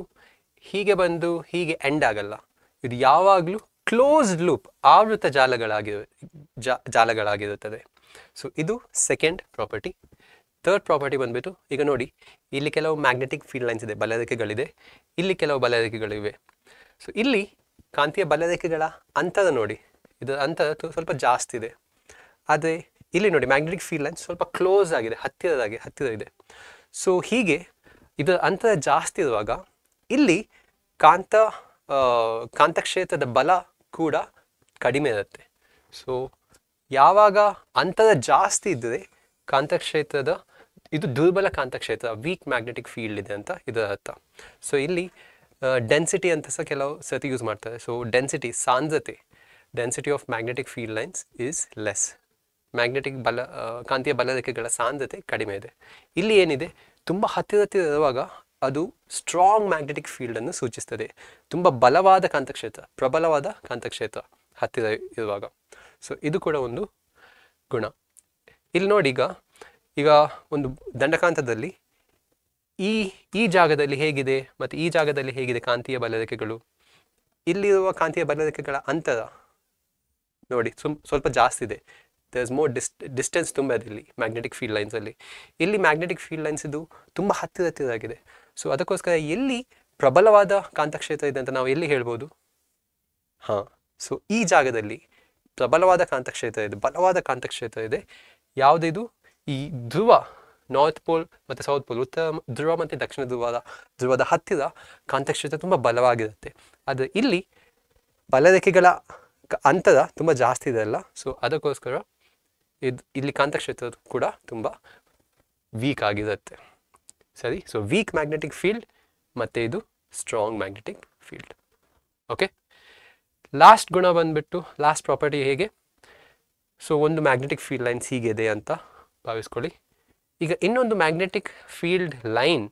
Speaker 1: ಹೀಗೆ ಬಂದು ಹೀಗೆ ಎಂಡ್ ಆಗಲ್ಲ ಇದು ಯಾವಾಗಲೂ ಕ್ಲೋಸ್ಡ್ ಲೂಪ್ ಆವೃತ ಜಾಲಗಳಾಗಿರು ಜಾಲಗಳಾಗಿರುತ್ತದೆ ಸೊ ಇದು ಸೆಕೆಂಡ್ ಪ್ರಾಪರ್ಟಿ ಥರ್ಡ್ ಪ್ರಾಪರ್ಟಿ ಬಂದ್ಬಿಟ್ಟು ಈಗ ನೋಡಿ ಇಲ್ಲಿ ಕೆಲವು ಮ್ಯಾಗ್ನೆಟಿಕ್ ಫೀಲ್ಡ್ ಲೈನ್ಸ್ ಇದೆ ಬಲರೇಖೆಗಳಿದೆ ಇಲ್ಲಿ ಕೆಲವು ಬಲರೇಖೆಗಳಿವೆ ಸೊ ಇಲ್ಲಿ ಕಾಂತೀಯ ರೇಖೆಗಳ ಅಂತರ ನೋಡಿ ಇದರ ಅಂತರ ಸ್ವಲ್ಪ ಜಾಸ್ತಿ ಇದೆ ಆದರೆ ಇಲ್ಲಿ ನೋಡಿ ಮ್ಯಾಗ್ನೆಟಿಕ್ ಫೀಲ್ಡ್ ಲೈನ್ಸ್ ಸ್ವಲ್ಪ ಕ್ಲೋಸ್ ಆಗಿದೆ ಹತ್ತಿರದಾಗಿ ಹತ್ತಿರ ಇದೆ ಸೊ ಹೀಗೆ ಇದರ ಅಂತರ ಜಾಸ್ತಿ ಇರುವಾಗ ಇಲ್ಲಿ ಕಾಂತ ಕಾಂತಕ್ಷೇತ್ರದ ಬಲ ಕೂಡ ಕಡಿಮೆ ಇರುತ್ತೆ ಸೊ ಯಾವಾಗ ಅಂತರ ಜಾಸ್ತಿ ಇದ್ದರೆ ಕಾಂತಕ್ಷೇತ್ರದ ಇದು ದುರ್ಬಲ ಕಾಂತಕ್ಷೇತ್ರ ವೀಕ್ ಮ್ಯಾಗ್ನೆಟಿಕ್ ಫೀಲ್ಡ್ ಇದೆ ಅಂತ ಇದರ ಅರ್ಥ ಸೊ ಇಲ್ಲಿ ಡೆನ್ಸಿಟಿ ಅಂತ ಸಹ ಕೆಲವು ಸರ್ತಿ ಯೂಸ್ ಮಾಡ್ತಾರೆ ಸೊ ಡೆನ್ಸಿಟಿ ಸಾಂದ್ರತೆ density of magnetic field lines is less magnetic ಬಲ ಕಾಂತೀಯ ಬಲರೇಖೆಗಳ ಸಾಂದ್ರತೆ ಕಡಿಮೆ ಇದೆ ಇಲ್ಲಿ ಏನಿದೆ ತುಂಬ ಹತ್ತಿರ ಹತ್ತಿರ ಇರುವಾಗ ಅದು ಸ್ಟ್ರಾಂಗ್ ಮ್ಯಾಗ್ನೆಟಿಕ್ ಫೀಲ್ಡನ್ನು ಸೂಚಿಸ್ತದೆ ತುಂಬ ಬಲವಾದ ಕಾಂತಕ್ಷೇತ್ರ ಪ್ರಬಲವಾದ ಕಾಂತಕ್ಷೇತ್ರ ಹತ್ತಿರ ಇರುವಾಗ ಸೊ ಇದು ಕೂಡ ಒಂದು ಗುಣ ಇಲ್ಲಿ ನೋಡಿ ಈಗ ಈಗ ಒಂದು ದಂಡಕಾಂತದಲ್ಲಿ ಈ ಈ ಜಾಗದಲ್ಲಿ ಹೇಗಿದೆ ಮತ್ತು ಈ ಜಾಗದಲ್ಲಿ ಹೇಗಿದೆ ಕಾಂತೀಯ ಬಲರೇಖೆಗಳು ಇಲ್ಲಿರುವ ಕಾಂತೀಯ ಬಲರೇಖೆಗಳ ಅಂತರ ನೋಡಿ ಸುಮ್ ಸ್ವಲ್ಪ ಜಾಸ್ತಿ ಇದೆ ದರ್ ಇಸ್ ಮೋರ್ ಡಿಸ್ ಡಿಸ್ಟೆನ್ಸ್ ತುಂಬ ಇದೆ ಇಲ್ಲಿ ಮ್ಯಾಗ್ನೆಟಿಕ್ ಫೀಲ್ಡ್ ಲೈನ್ಸಲ್ಲಿ ಇಲ್ಲಿ ಮ್ಯಾಗ್ನೆಟಿಕ್ ಫೀಲ್ಡ್ ಲೈನ್ಸ್ ಇದು ತುಂಬ ಹತ್ತಿರ ಹತ್ತಿರದಾಗಿದೆ ಆಗಿದೆ ಸೊ ಅದಕ್ಕೋಸ್ಕರ ಎಲ್ಲಿ ಪ್ರಬಲವಾದ ಕಾಂತಕ್ಷೇತ್ರ ಇದೆ ಅಂತ ನಾವು ಎಲ್ಲಿ ಹೇಳ್ಬೋದು ಹಾಂ ಸೊ ಈ ಜಾಗದಲ್ಲಿ ಪ್ರಬಲವಾದ ಕಾಂತಕ್ಷೇತ್ರ ಇದೆ ಬಲವಾದ ಕಾಂತಕ್ಷೇತ್ರ ಇದೆ ಯಾವುದಿದು ಈ ಧ್ರುವ ನಾರ್ತ್ ಪೋಲ್ ಮತ್ತು ಸೌತ್ ಪೋಲ್ ಉತ್ತರ ಧ್ರುವ ಮತ್ತು ದಕ್ಷಿಣ ಧ್ರುವದ ಧ್ರುವದ ಹತ್ತಿರ ಕಾಂತಕ್ಷೇತ್ರ ತುಂಬ ಬಲವಾಗಿರುತ್ತೆ ಆದರೆ ಇಲ್ಲಿ ಬಲರೇಖೆಗಳ ಅಂತರ ತುಂಬ ಜಾಸ್ತಿ ಇದೆ ಅಲ್ಲ ಸೊ ಅದಕ್ಕೋಸ್ಕರ ಇದು ಇಲ್ಲಿ ಕಾಂತಕ್ಷೇತ್ರ ಕೂಡ ತುಂಬ ವೀಕ್ ಆಗಿರುತ್ತೆ ಸರಿ ಸೊ ವೀಕ್ ಮ್ಯಾಗ್ನೆಟಿಕ್ ಫೀಲ್ಡ್ ಮತ್ತು ಇದು strong magnetic field okay last ಗುಣ ಬಂದ್ಬಿಟ್ಟು ಲಾಸ್ಟ್ ಪ್ರಾಪರ್ಟಿ ಹೇಗೆ ಸೊ ಒಂದು ಮ್ಯಾಗ್ನೆಟಿಕ್ ಫೀಲ್ಡ್ ಲೈನ್ಸ್ ಹೀಗಿದೆ ಅಂತ ಭಾವಿಸ್ಕೊಳ್ಳಿ ಈಗ ಇನ್ನೊಂದು ಮ್ಯಾಗ್ನೆಟಿಕ್ ಫೀಲ್ಡ್ ಲೈನ್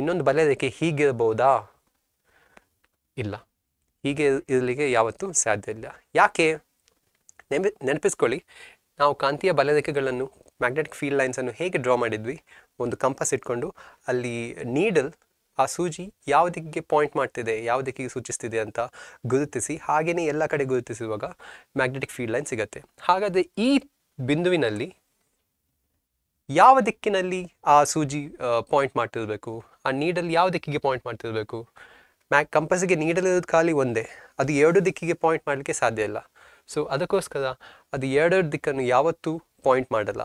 Speaker 1: ಇನ್ನೊಂದು ರೇಖೆ ಹೀಗಿರಬಹುದಾ ಇಲ್ಲ ಹೀಗೆ ಇರಲಿಕ್ಕೆ ಯಾವತ್ತೂ ಸಾಧ್ಯ ಇಲ್ಲ ಯಾಕೆ ನೆನಪಿ ನೆನಪಿಸ್ಕೊಳ್ಳಿ ನಾವು ಕಾಂತೀಯ ರೇಖೆಗಳನ್ನು ಮ್ಯಾಗ್ನೆಟಿಕ್ ಫೀಲ್ಡ್ ಲೈನ್ಸನ್ನು ಹೇಗೆ ಡ್ರಾ ಮಾಡಿದ್ವಿ ಒಂದು ಕಂಪಸ್ ಇಟ್ಕೊಂಡು ಅಲ್ಲಿ ನೀಡಲ್ ಆ ಸೂಜಿ ಯಾವ ದಿಕ್ಕಿಗೆ ಪಾಯಿಂಟ್ ಮಾಡ್ತಿದೆ ಯಾವ ದಿಕ್ಕಿಗೆ ಸೂಚಿಸ್ತಿದೆ ಅಂತ ಗುರುತಿಸಿ ಹಾಗೆಯೇ ಎಲ್ಲ ಕಡೆ ಗುರುತಿಸುವಾಗ ಮ್ಯಾಗ್ನೆಟಿಕ್ ಫೀಲ್ಡ್ ಲೈನ್ ಸಿಗುತ್ತೆ ಹಾಗಾದರೆ ಈ ಬಿಂದುವಿನಲ್ಲಿ ಯಾವ ದಿಕ್ಕಿನಲ್ಲಿ ಆ ಸೂಜಿ ಪಾಯಿಂಟ್ ಮಾಡ್ತಿರ್ಬೇಕು ಆ ನೀಡಲ್ ಯಾವ ದಿಕ್ಕಿಗೆ ಪಾಯಿಂಟ್ ಮಾಡ್ತಿರ್ಬೇಕು ಮ್ಯಾ ಕಂಪಸ್ಗೆ ಇರೋದು ಖಾಲಿ ಒಂದೇ ಅದು ಎರಡು ದಿಕ್ಕಿಗೆ ಪಾಯಿಂಟ್ ಮಾಡಲಿಕ್ಕೆ ಸಾಧ್ಯ ಇಲ್ಲ ಸೊ ಅದಕ್ಕೋಸ್ಕರ ಅದು ಎರಡೆರಡು ದಿಕ್ಕನ್ನು ಯಾವತ್ತೂ ಪಾಯಿಂಟ್ ಮಾಡಲ್ಲ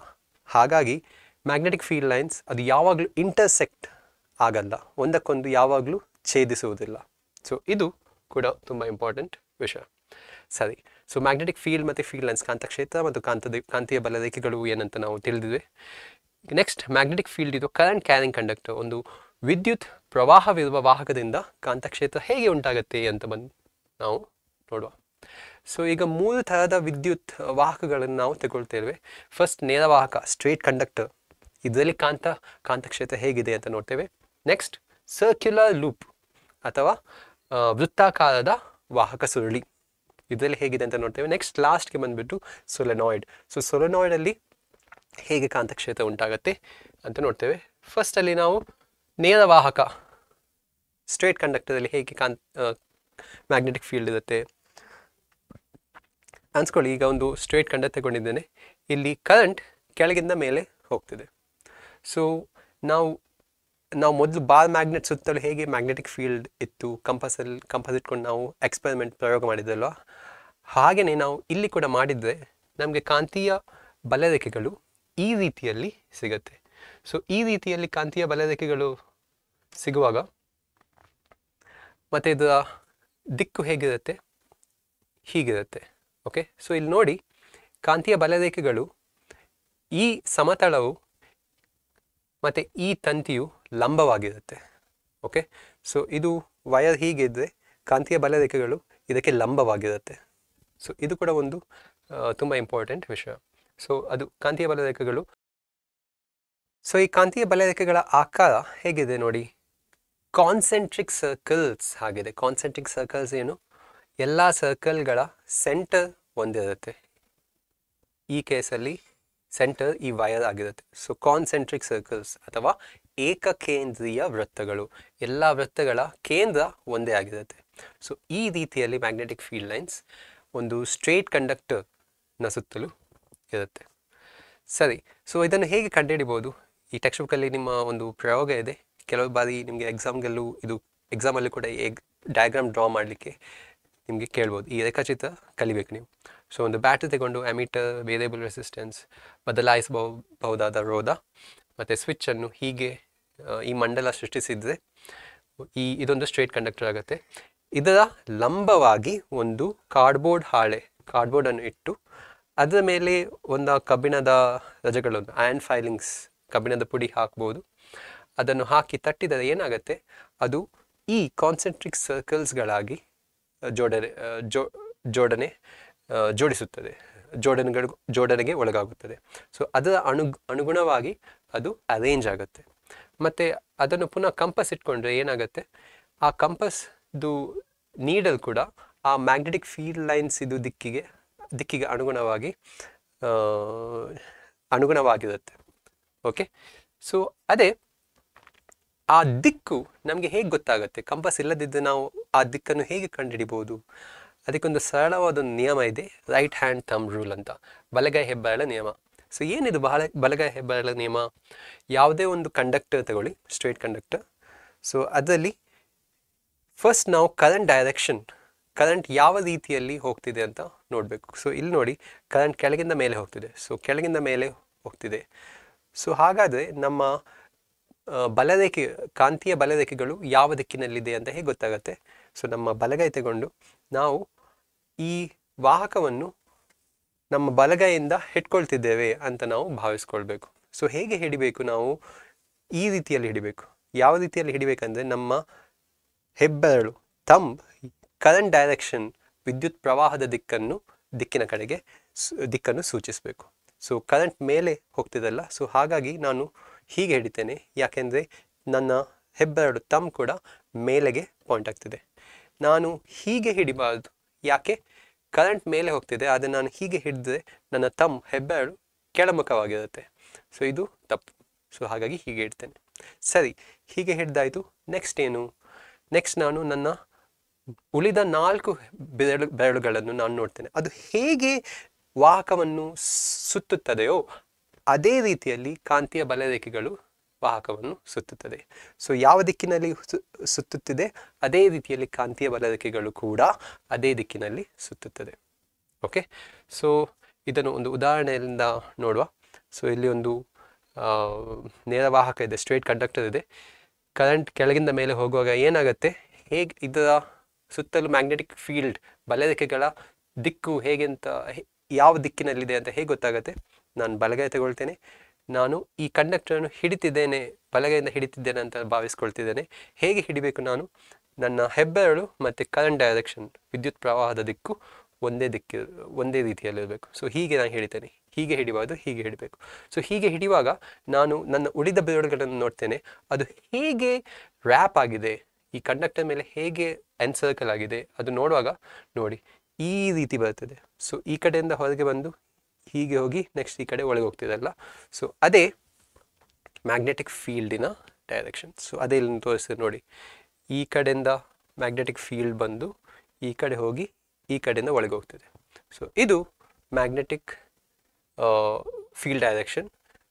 Speaker 1: ಹಾಗಾಗಿ ಮ್ಯಾಗ್ನೆಟಿಕ್ ಫೀಲ್ಡ್ ಲೈನ್ಸ್ ಅದು ಯಾವಾಗಲೂ ಇಂಟರ್ಸೆಕ್ಟ್ ಆಗಲ್ಲ ಒಂದಕ್ಕೊಂದು ಯಾವಾಗಲೂ ಛೇದಿಸುವುದಿಲ್ಲ ಸೊ ಇದು ಕೂಡ ತುಂಬ ಇಂಪಾರ್ಟೆಂಟ್ ವಿಷಯ ಸರಿ ಸೊ ಮ್ಯಾಗ್ನೆಟಿಕ್ ಫೀಲ್ಡ್ ಮತ್ತು ಫೀಲ್ಡ್ ಲೈನ್ಸ್ ಕಾಂತಕ್ಷೇತ್ರ ಮತ್ತು ಕಾಂತದ ಕಾಂತೀಯ ರೇಖೆಗಳು ಏನಂತ ನಾವು ತಿಳಿದಿವೆ ನೆಕ್ಸ್ಟ್ ಮ್ಯಾಗ್ನೆಟಿಕ್ ಫೀಲ್ಡ್ ಇದು ಕರೆಂಟ್ ಕ್ಯಾರಿಂಗ್ ಕಂಡಕ್ಟರ್ ಒಂದು ವಿದ್ಯುತ್ ಪ್ರವಾಹವಿರುವ ವಾಹಕದಿಂದ ಕಾಂತಕ್ಷೇತ್ರ ಹೇಗೆ ಉಂಟಾಗುತ್ತೆ ಅಂತ ಬಂದು ನಾವು ನೋಡುವ ಸೊ ಈಗ ಮೂರು ಥರದ ವಿದ್ಯುತ್ ವಾಹಕಗಳನ್ನು ನಾವು ತಗೊಳ್ತೇವೆ ಫಸ್ಟ್ ನೇರ ವಾಹಕ ಸ್ಟ್ರೇಟ್ ಕಂಡಕ್ಟರ್ ಇದರಲ್ಲಿ ಕಾಂತ ಕಾಂತಕ್ಷೇತ್ರ ಹೇಗಿದೆ ಅಂತ ನೋಡ್ತೇವೆ ನೆಕ್ಸ್ಟ್ ಸರ್ಕ್ಯುಲರ್ ಲೂಪ್ ಅಥವಾ ವೃತ್ತಾಕಾರದ ವಾಹಕ ಸುರುಳಿ ಇದರಲ್ಲಿ ಹೇಗಿದೆ ಅಂತ ನೋಡ್ತೇವೆ ನೆಕ್ಸ್ಟ್ ಲಾಸ್ಟ್ಗೆ ಬಂದುಬಿಟ್ಟು ಸೊಲೆನಾಯ್ಡ್ ಸೊ ಸೊಲೆನಾಯ್ಡಲ್ಲಿ ಹೇಗೆ ಕಾಂತಕ್ಷೇತ್ರ ಉಂಟಾಗುತ್ತೆ ಅಂತ ನೋಡ್ತೇವೆ ಫಸ್ಟಲ್ಲಿ ನಾವು ನೇರವಾಹಕ ಸ್ಟ್ರೇಟ್ ಕಂಡಕ್ಟರಲ್ಲಿ ಹೇಗೆ ಕಾಂತ ಮ್ಯಾಗ್ನೆಟಿಕ್ ಫೀಲ್ಡ್ ಇರುತ್ತೆ ಅನ್ಸ್ಕೊಳ್ಳಿ ಈಗ ಒಂದು ಸ್ಟ್ರೇಟ್ ಕಂಡಕ್ಟ್ ತಗೊಂಡಿದ್ದೇನೆ ಇಲ್ಲಿ ಕರೆಂಟ್ ಕೆಳಗಿಂದ ಮೇಲೆ ಹೋಗ್ತಿದೆ ಸೊ ನಾವು ನಾವು ಮೊದಲು ಬಾರ್ ಮ್ಯಾಗ್ನೆಟ್ ಸುತ್ತಲೂ ಹೇಗೆ ಮ್ಯಾಗ್ನೆಟಿಕ್ ಫೀಲ್ಡ್ ಇತ್ತು ಕಂಪಸಲ್ಲಿ ಕಂಪಸ್ ಇಟ್ಕೊಂಡು ನಾವು ಎಕ್ಸ್ಪೆರಿಮೆಂಟ್ ಪ್ರಯೋಗ ಮಾಡಿದ್ದಲ್ವಾ ಹಾಗೆಯೇ ನಾವು ಇಲ್ಲಿ ಕೂಡ ಮಾಡಿದರೆ ನಮಗೆ ಕಾಂತೀಯ ಬಲರೇಖೆಗಳು ಈ ರೀತಿಯಲ್ಲಿ ಸಿಗುತ್ತೆ ಸೊ ಈ ರೀತಿಯಲ್ಲಿ ಕಾಂತೀಯ ಬಲರೇಖೆಗಳು ಸಿಗುವಾಗ ಮತ್ತು ಇದರ ದಿಕ್ಕು ಹೇಗಿರುತ್ತೆ ಹೀಗಿರುತ್ತೆ ಓಕೆ ಸೊ ಇಲ್ಲಿ ನೋಡಿ ಕಾಂತೀಯ ಬಲರೇಖೆಗಳು ಈ ಸಮತಳವು ಮತ್ತು ಈ ತಂತಿಯು ಲಂಬವಾಗಿರುತ್ತೆ ಓಕೆ ಸೊ ಇದು ವಯರ್ ಹೀಗಿದ್ದರೆ ಕಾಂತೀಯ ಬಲರೇಖೆಗಳು ಇದಕ್ಕೆ ಲಂಬವಾಗಿರುತ್ತೆ ಸೊ ಇದು ಕೂಡ ಒಂದು ತುಂಬ ಇಂಪಾರ್ಟೆಂಟ್ ವಿಷಯ ಸೊ ಅದು ಕಾಂತೀಯ ರೇಖೆಗಳು ಸೊ ಈ ಕಾಂತೀಯ ಬಲ ರೇಖೆಗಳ ಆಕಾರ ಹೇಗಿದೆ ನೋಡಿ ಕಾನ್ಸೆಂಟ್ರಿಕ್ ಸರ್ಕಲ್ಸ್ ಆಗಿದೆ ಕಾನ್ಸೆಂಟ್ರಿಕ್ ಸರ್ಕಲ್ಸ್ ಏನು ಎಲ್ಲ ಸರ್ಕಲ್ಗಳ ಸೆಂಟರ್ ಒಂದಿರುತ್ತೆ ಈ ಕೇಸಲ್ಲಿ ಸೆಂಟರ್ ಈ ವಯರ್ ಆಗಿರುತ್ತೆ ಸೊ ಕಾನ್ಸೆಂಟ್ರಿಕ್ ಸರ್ಕಲ್ಸ್ ಅಥವಾ ಏಕಕೇಂದ್ರೀಯ ವೃತ್ತಗಳು ಎಲ್ಲ ವೃತ್ತಗಳ ಕೇಂದ್ರ ಒಂದೇ ಆಗಿರುತ್ತೆ ಸೊ ಈ ರೀತಿಯಲ್ಲಿ ಮ್ಯಾಗ್ನೆಟಿಕ್ ಫೀಲ್ಡ್ ಲೈನ್ಸ್ ಒಂದು ಸ್ಟ್ರೇಟ್ ಕಂಡಕ್ಟರ್ನ ಸುತ್ತಲೂ ಇರುತ್ತೆ ಸರಿ ಸೊ ಇದನ್ನು ಹೇಗೆ ಕಂಡುಹಿಡಿಬೋದು ಈ ಟೆಕ್ಸ್ಟ್ ಬುಕ್ಕಲ್ಲಿ ನಿಮ್ಮ ಒಂದು ಪ್ರಯೋಗ ಇದೆ ಕೆಲವು ಬಾರಿ ನಿಮಗೆ ಎಕ್ಸಾಮ್ಗೆಲ್ಲೂ ಇದು ಎಕ್ಸಾಮಲ್ಲೂ ಕೂಡ ಎಗ್ ಡಯಾಗ್ರಾಮ್ ಡ್ರಾ ಮಾಡಲಿಕ್ಕೆ ನಿಮಗೆ ಕೇಳ್ಬೋದು ಈ ರೇಖಾಚಿತ್ರ ಕಲಿಬೇಕು ನೀವು ಸೊ ಒಂದು ಬ್ಯಾಟ್ರಿ ತಗೊಂಡು ಆ್ಯಮಿಟರ್ ವೇರಿಯಬಲ್ ರೆಸಿಸ್ಟೆನ್ಸ್ ಬದಲಾಯಿಸಬಹುದಾದ ರೋಧ ಮತ್ತು ಸ್ವಿಚ್ಚನ್ನು ಹೀಗೆ ಈ ಮಂಡಲ ಸೃಷ್ಟಿಸಿದರೆ ಈ ಇದೊಂದು ಸ್ಟ್ರೇಟ್ ಕಂಡಕ್ಟರ್ ಆಗುತ್ತೆ ಇದರ ಲಂಬವಾಗಿ ಒಂದು ಕಾರ್ಡ್ಬೋರ್ಡ್ ಹಾಳೆ ಕಾರ್ಡ್ಬೋರ್ಡನ್ನು ಇಟ್ಟು ಅದರ ಮೇಲೆ ಒಂದು ಕಬ್ಬಿಣದ ರಜೆಗಳನ್ನು ಆ್ಯಂಡ್ ಫೈಲಿಂಗ್ಸ್ ಕಬ್ಬಿಣದ ಪುಡಿ ಹಾಕ್ಬೋದು ಅದನ್ನು ಹಾಕಿ ತಟ್ಟಿದರೆ ಏನಾಗುತ್ತೆ ಅದು ಈ ಕಾನ್ಸೆಂಟ್ರಿಕ್ ಸರ್ಕಲ್ಸ್ಗಳಾಗಿ ಜೋಡಣೆ ಜೋ ಜೋಡಣೆ ಜೋಡಿಸುತ್ತದೆ ಜೋಡಣೆಗಳು ಜೋಡಣೆಗೆ ಒಳಗಾಗುತ್ತದೆ ಸೊ ಅದರ ಅಣು ಅನುಗುಣವಾಗಿ ಅದು ಅರೇಂಜ್ ಆಗುತ್ತೆ ಮತ್ತು ಅದನ್ನು ಪುನಃ ಕಂಪಸ್ ಇಟ್ಕೊಂಡ್ರೆ ಏನಾಗುತ್ತೆ ಆ ಕಂಪಸ್ ಇದು ನೀಡಲ್ ಕೂಡ ಆ ಮ್ಯಾಗ್ನೆಟಿಕ್ ಫೀಲ್ಡ್ ಲೈನ್ಸ್ ಇದು ದಿಕ್ಕಿಗೆ ದಿಕ್ಕಿಗೆ ಅನುಗುಣವಾಗಿ ಅನುಗುಣವಾಗಿರುತ್ತೆ ಓಕೆ ಸೊ ಅದೇ ಆ ದಿಕ್ಕು ನಮಗೆ ಹೇಗೆ ಗೊತ್ತಾಗುತ್ತೆ ಕಂಪಸ್ ಇಲ್ಲದಿದ್ದು ನಾವು ಆ ದಿಕ್ಕನ್ನು ಹೇಗೆ ಕಂಡುಹಿಡಿಬೋದು ಅದಕ್ಕೊಂದು ಸರಳವಾದ ಒಂದು ನಿಯಮ ಇದೆ ರೈಟ್ ಹ್ಯಾಂಡ್ ಥಮ್ ರೂಲ್ ಅಂತ ಬಲಗೈ ಹೆಬ್ಬರಳ ನಿಯಮ ಸೊ ಏನಿದು ಬಹಳ ಬಲಗೈ ಹೆಬ್ಬರಳ ನಿಯಮ ಯಾವುದೇ ಒಂದು ಕಂಡಕ್ಟರ್ ತಗೊಳ್ಳಿ ಸ್ಟ್ರೇಟ್ ಕಂಡಕ್ಟರ್ ಸೊ ಅದರಲ್ಲಿ ಫಸ್ಟ್ ನಾವು ಕರೆಂಟ್ ಡೈರೆಕ್ಷನ್ ಕರೆಂಟ್ ಯಾವ ರೀತಿಯಲ್ಲಿ ಹೋಗ್ತಿದೆ ಅಂತ ನೋಡಬೇಕು ಸೊ ಇಲ್ಲಿ ನೋಡಿ ಕರೆಂಟ್ ಕೆಳಗಿಂದ ಮೇಲೆ ಹೋಗ್ತಿದೆ ಸೊ ಕೆಳಗಿಂದ ಮೇಲೆ ಹೋಗ್ತಿದೆ ಸೊ ಹಾಗಾದರೆ ನಮ್ಮ ಬಲರೇಖೆ ಕಾಂತೀಯ ಬಲರೇಖೆಗಳು ಯಾವ ದಿಕ್ಕಿನಲ್ಲಿದೆ ಅಂತ ಹೇಗೆ ಗೊತ್ತಾಗುತ್ತೆ ಸೊ ನಮ್ಮ ಬಲಗೈ ತಗೊಂಡು ನಾವು ಈ ವಾಹಕವನ್ನು ನಮ್ಮ ಬಲಗೈಯಿಂದ ಹಿಡ್ಕೊಳ್ತಿದ್ದೇವೆ ಅಂತ ನಾವು ಭಾವಿಸ್ಕೊಳ್ಬೇಕು ಸೊ ಹೇಗೆ ಹಿಡಿಬೇಕು ನಾವು ಈ ರೀತಿಯಲ್ಲಿ ಹಿಡಿಬೇಕು ಯಾವ ರೀತಿಯಲ್ಲಿ ಹಿಡಿಬೇಕಂದ್ರೆ ನಮ್ಮ ಹೆಬ್ಬೆರಳು ತಂಬ್ ಕರೆಂಟ್ ಡೈರೆಕ್ಷನ್ ವಿದ್ಯುತ್ ಪ್ರವಾಹದ ದಿಕ್ಕನ್ನು ದಿಕ್ಕಿನ ಕಡೆಗೆ ದಿಕ್ಕನ್ನು ಸೂಚಿಸಬೇಕು ಸೊ ಕರೆಂಟ್ ಮೇಲೆ ಹೋಗ್ತಿದ್ದಲ್ಲ ಸೊ ಹಾಗಾಗಿ ನಾನು ಹೀಗೆ ಹಿಡಿತೇನೆ ಯಾಕೆಂದರೆ ನನ್ನ ಹೆಬ್ಬೆರಡು ತಮ್ ಕೂಡ ಮೇಲೆಗೆ ಪಾಯಿಂಟ್ ಆಗ್ತಿದೆ ನಾನು ಹೀಗೆ ಹಿಡಿಬಾರ್ದು ಯಾಕೆ ಕರೆಂಟ್ ಮೇಲೆ ಹೋಗ್ತಿದೆ ಆದರೆ ನಾನು ಹೀಗೆ ಹಿಡಿದ್ರೆ ನನ್ನ ತಮ್ ಹೆಬ್ಬೆರಡು ಕೆಳಮುಖವಾಗಿರುತ್ತೆ ಸೊ ಇದು ತಪ್ಪು ಸೊ ಹಾಗಾಗಿ ಹೀಗೆ ಇಡ್ತೇನೆ ಸರಿ ಹೀಗೆ ಹಿಡ್ದಾಯಿತು ನೆಕ್ಸ್ಟ್ ಏನು ನೆಕ್ಸ್ಟ್ ನಾನು ನನ್ನ ಉಳಿದ ನಾಲ್ಕು ಬೆರಳು ಬೆರಳುಗಳನ್ನು ನಾನು ನೋಡ್ತೇನೆ ಅದು ಹೇಗೆ ವಾಹಕವನ್ನು ಸುತ್ತುತ್ತದೆಯೋ ಅದೇ ರೀತಿಯಲ್ಲಿ ಕಾಂತೀಯ ಬಲರೇಖೆಗಳು ವಾಹಕವನ್ನು ಸುತ್ತುತ್ತದೆ ಸೊ ಯಾವ ದಿಕ್ಕಿನಲ್ಲಿ ಸುತ್ತುತ್ತಿದೆ ಅದೇ ರೀತಿಯಲ್ಲಿ ಕಾಂತೀಯ ಬಲರೇಖೆಗಳು ಕೂಡ ಅದೇ ದಿಕ್ಕಿನಲ್ಲಿ ಸುತ್ತುತ್ತದೆ ಓಕೆ ಸೊ ಇದನ್ನು ಒಂದು ಉದಾಹರಣೆಯಿಂದ ನೋಡುವ ಸೊ ಇಲ್ಲಿ ಒಂದು ನೇರ ವಾಹಕ ಇದೆ ಸ್ಟ್ರೇಟ್ ಕಂಡಕ್ಟರ್ ಇದೆ ಕರೆಂಟ್ ಕೆಳಗಿಂದ ಮೇಲೆ ಹೋಗುವಾಗ ಏನಾಗುತ್ತೆ ಹೇಗೆ ಇದರ ಸುತ್ತಲೂ ಮ್ಯಾಗ್ನೆಟಿಕ್ ಫೀಲ್ಡ್ ಬಲರೇಖೆಗಳ ದಿಕ್ಕು ಹೇಗೆ ಅಂತ ಯಾವ ದಿಕ್ಕಿನಲ್ಲಿದೆ ಅಂತ ಹೇಗೆ ಗೊತ್ತಾಗುತ್ತೆ ನಾನು ಬಲಗೈ ತಗೊಳ್ತೇನೆ ನಾನು ಈ ಕಂಡಕ್ಟರನ್ನು ಹಿಡಿತಿದ್ದೇನೆ ಬಲಗೈಯಿಂದ ಹಿಡಿತಿದ್ದೇನೆ ಅಂತ ಭಾವಿಸ್ಕೊಳ್ತಿದ್ದೇನೆ ಹೇಗೆ ಹಿಡಿಬೇಕು ನಾನು ನನ್ನ ಹೆಬ್ಬೆರಳು ಮತ್ತು ಕರೆಂಟ್ ಡೈರೆಕ್ಷನ್ ವಿದ್ಯುತ್ ಪ್ರವಾಹದ ದಿಕ್ಕು ಒಂದೇ ದಿಕ್ಕಿ ಒಂದೇ ರೀತಿಯಲ್ಲಿರಬೇಕು ಸೊ ಹೀಗೆ ನಾನು ಹೇಳ್ತೇನೆ ಹೀಗೆ ಹಿಡಿಬಾರ್ದು ಹೀಗೆ ಹಿಡಬೇಕು ಸೊ ಹೀಗೆ ಹಿಡಿಯುವಾಗ ನಾನು ನನ್ನ ಉಳಿದ ಬೆರಳುಗಳನ್ನು ನೋಡ್ತೇನೆ ಅದು ಹೇಗೆ ರ್ಯಾಪ್ ಆಗಿದೆ ಈ ಕಂಡಕ್ಟರ್ ಮೇಲೆ ಹೇಗೆ ಎನ್ಸರ್ಕಲ್ ಆಗಿದೆ ಅದು ನೋಡುವಾಗ ನೋಡಿ ಈ ರೀತಿ ಬರ್ತದೆ ಸೊ ಈ ಕಡೆಯಿಂದ ಹೊರಗೆ ಬಂದು ಹೀಗೆ ಹೋಗಿ ನೆಕ್ಸ್ಟ್ ಈ ಕಡೆ ಒಳಗೆ ಅಲ್ಲ ಸೊ ಅದೇ ಮ್ಯಾಗ್ನೆಟಿಕ್ ಫೀಲ್ಡಿನ ಡೈರೆಕ್ಷನ್ ಸೊ ಅದೇ ಇಲ್ಲಿ ತೋರಿಸ್ತದೆ ನೋಡಿ ಈ ಕಡೆಯಿಂದ ಮ್ಯಾಗ್ನೆಟಿಕ್ ಫೀಲ್ಡ್ ಬಂದು ಈ ಕಡೆ ಹೋಗಿ ಈ ಕಡೆಯಿಂದ ಒಳಗೆ ಹೋಗ್ತದೆ ಸೊ ಇದು ಮ್ಯಾಗ್ನೆಟಿಕ್ ಫೀಲ್ಡ್ ಡೈರೆಕ್ಷನ್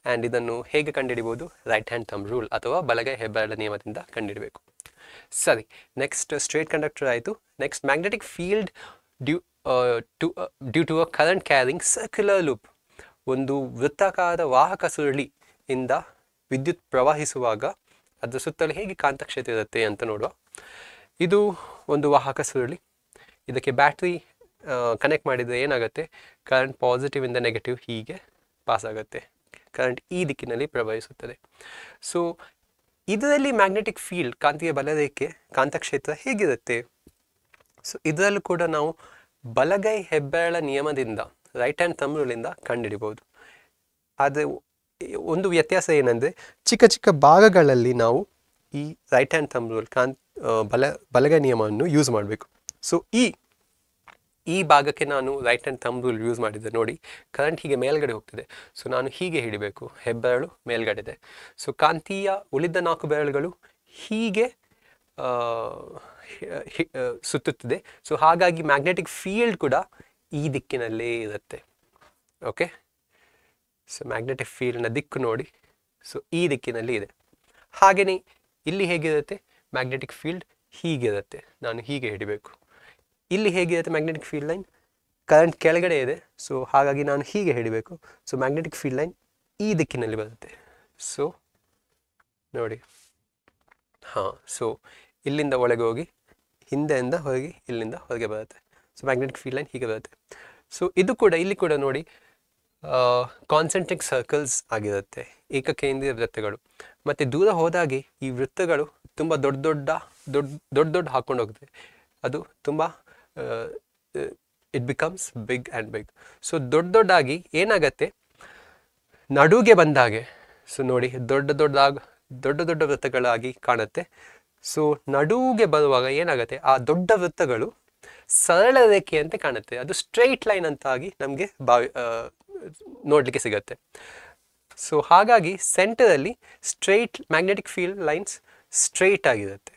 Speaker 1: ಆ್ಯಂಡ್ ಇದನ್ನು ಹೇಗೆ ಕಂಡುಹಿಡಿಬೋದು ರೈಟ್ ಹ್ಯಾಂಡ್ ಥಮ್ ರೂಲ್ ಅಥವಾ ಬಲಗೈ ಹೆಬ್ಬೆರಳ ನಿಯಮದಿಂದ ಕಂಡುಹಿಡಬೇಕು ಸರಿ ನೆಕ್ಸ್ಟ್ ಸ್ಟ್ರೇಟ್ ಕಂಡಕ್ಟರ್ ಆಯಿತು next magnetic field due to due to a current carrying circular loop ಒಂದು ವೃತ್ತಾಕಾರದ ವಾಹಕ ಇಂದ ವಿದ್ಯುತ್ ಪ್ರವಹಿಸುವಾಗ ಅದರ ಸುತ್ತಲೂ ಹೇಗೆ ಕಾಂತಕ್ಷೇತ್ರ ಇರುತ್ತೆ ಅಂತ ನೋಡುವ ಇದು ಒಂದು ವಾಹಕ ಸುರುಳಿ ಇದಕ್ಕೆ ಬ್ಯಾಟ್ರಿ ಕನೆಕ್ಟ್ ಮಾಡಿದರೆ ಏನಾಗುತ್ತೆ ಕರೆಂಟ್ ಪಾಸಿಟಿವ್ ಇಂದ ನೆಗೆಟಿವ್ ಹೀಗೆ ಪಾಸ್ ಆಗುತ್ತೆ ಕರೆಂಟ್ ಈ ದಿಕ್ಕಿನಲ್ಲಿ ಪ್ರವಹಿಸುತ್ತದೆ ಸೊ ಇದರಲ್ಲಿ ಮ್ಯಾಗ್ನೆಟಿಕ್ ಫೀಲ್ಡ್ ಕಾಂತೀಯ ಬಲರೇಖೆ ಕಾಂತಕ್ಷೇತ್ರ ಹೇಗಿರುತ್ತೆ ಸೊ ಇದರಲ್ಲೂ ಕೂಡ ನಾವು ಬಲಗೈ ಹೆಬ್ಬೆರಳ ನಿಯಮದಿಂದ ರೈಟ್ ಹ್ಯಾಂಡ್ ತಮಿಳಿಂದ ಕಂಡುಹಿಡಿಬೋದು ಆದರೆ ಒಂದು ವ್ಯತ್ಯಾಸ ಏನಂದರೆ ಚಿಕ್ಕ ಚಿಕ್ಕ ಭಾಗಗಳಲ್ಲಿ ನಾವು ಈ ರೈಟ್ ಹ್ಯಾಂಡ್ ತಮ್ ಕಾಂತ್ ಬಲ ಬಲಗೈ ನಿಯಮವನ್ನು ಯೂಸ್ ಮಾಡಬೇಕು ಸೊ ಈ ಈ ಭಾಗಕ್ಕೆ ನಾನು right hand thumb rule use ಮಾಡಿದ್ದೆ ನೋಡಿ ಕರೆಂಟ್ ಹೀಗೆ ಮೇಲ್ಗಡೆ ಹೋಗ್ತಿದೆ ಸೊ ನಾನು ಹೀಗೆ ಹಿಡಿಬೇಕು ಹೆಬ್ಬೆರಳು ಮೇಲ್ಗಡೆ ಇದೆ ಸೊ ಕಾಂತೀಯ ಉಳಿದ ನಾಲ್ಕು ಬೆರಳುಗಳು ಹೀಗೆ ಸುತ್ತುತ್ತದೆ ಸೊ ಹಾಗಾಗಿ ಮ್ಯಾಗ್ನೆಟಿಕ್ ಫೀಲ್ಡ್ ಕೂಡ ಈ ದಿಕ್ಕಿನಲ್ಲೇ ಇರುತ್ತೆ ಓಕೆ ಸೊ ಮ್ಯಾಗ್ನೆಟಿಕ್ ಫೀಲ್ಡ್ನ ದಿಕ್ಕು ನೋಡಿ ಸೊ ಈ ದಿಕ್ಕಿನಲ್ಲಿ ಇದೆ ಹಾಗೆಯೇ ಇಲ್ಲಿ ಹೇಗಿರುತ್ತೆ ಮ್ಯಾಗ್ನೆಟಿಕ್ ಫೀಲ್ಡ್ ಹೀಗಿರುತ್ತೆ ನಾನು ಹೀಗೆ ಹಿಡಿಬೇಕು ಇಲ್ಲಿ ಹೇಗಿರುತ್ತೆ ಮ್ಯಾಗ್ನೆಟಿಕ್ ಫೀಲ್ಡ್ ಲೈನ್ ಕರೆಂಟ್ ಕೆಳಗಡೆ ಇದೆ ಸೊ ಹಾಗಾಗಿ ನಾನು ಹೀಗೆ ಹೇಳಬೇಕು ಸೊ ಮ್ಯಾಗ್ನೆಟಿಕ್ ಫೀಲ್ಡ್ ಲೈನ್ ಈ ದಿಕ್ಕಿನಲ್ಲಿ ಬರುತ್ತೆ ಸೊ ನೋಡಿ ಹಾಂ ಸೊ ಇಲ್ಲಿಂದ ಒಳಗೆ ಹೋಗಿ ಹಿಂದೆಯಿಂದ ಹೊರಗೆ ಇಲ್ಲಿಂದ ಹೊರಗೆ ಬರುತ್ತೆ ಸೊ ಮ್ಯಾಗ್ನೆಟಿಕ್ ಫೀಲ್ಡ್ ಲೈನ್ ಹೀಗೆ ಬರುತ್ತೆ ಸೊ ಇದು ಕೂಡ ಇಲ್ಲಿ ಕೂಡ ನೋಡಿ ಕಾನ್ಸೆಂಟ್ರಿಕ್ ಸರ್ಕಲ್ಸ್ ಆಗಿರುತ್ತೆ ಏಕಕೇಂದ್ರೀಯ ವೃತ್ತಗಳು ಮತ್ತು ದೂರ ಹೋದಾಗೆ ಈ ವೃತ್ತಗಳು ತುಂಬ ದೊಡ್ಡ ದೊಡ್ಡ ದೊಡ್ಡ ದೊಡ್ಡ ದೊಡ್ಡ ಹಾಕ್ಕೊಂಡು ಹೋಗುತ್ತೆ ಅದು ತುಂಬ it becomes big and big so ದೊಡ್ಡ ದೊಡ್ಡಾಗಿ ಏನಾಗತ್ತೆ ನಡುಗೆ ಬಂದಾಗೆ ಸೊ ನೋಡಿ ದೊಡ್ಡ ದೊಡ್ಡದಾಗ ದೊಡ್ಡ ದೊಡ್ಡ ವೃತ್ತಗಳಾಗಿ ಕಾಣುತ್ತೆ ಸೊ ನಡುಗೆ ಬರುವಾಗ ಏನಾಗುತ್ತೆ ಆ ದೊಡ್ಡ ವೃತ್ತಗಳು ಸರಳ ರೇಖೆಯಂತೆ ಕಾಣುತ್ತೆ ಅದು ಸ್ಟ್ರೈಟ್ ಲೈನ್ ಅಂತಾಗಿ ನಮಗೆ ಬಾವಿ ನೋಡಲಿಕ್ಕೆ ಸಿಗುತ್ತೆ ಸೊ ಹಾಗಾಗಿ ಸೆಂಟರಲ್ಲಿ straight magnetic field lines straight ಆಗಿರುತ್ತೆ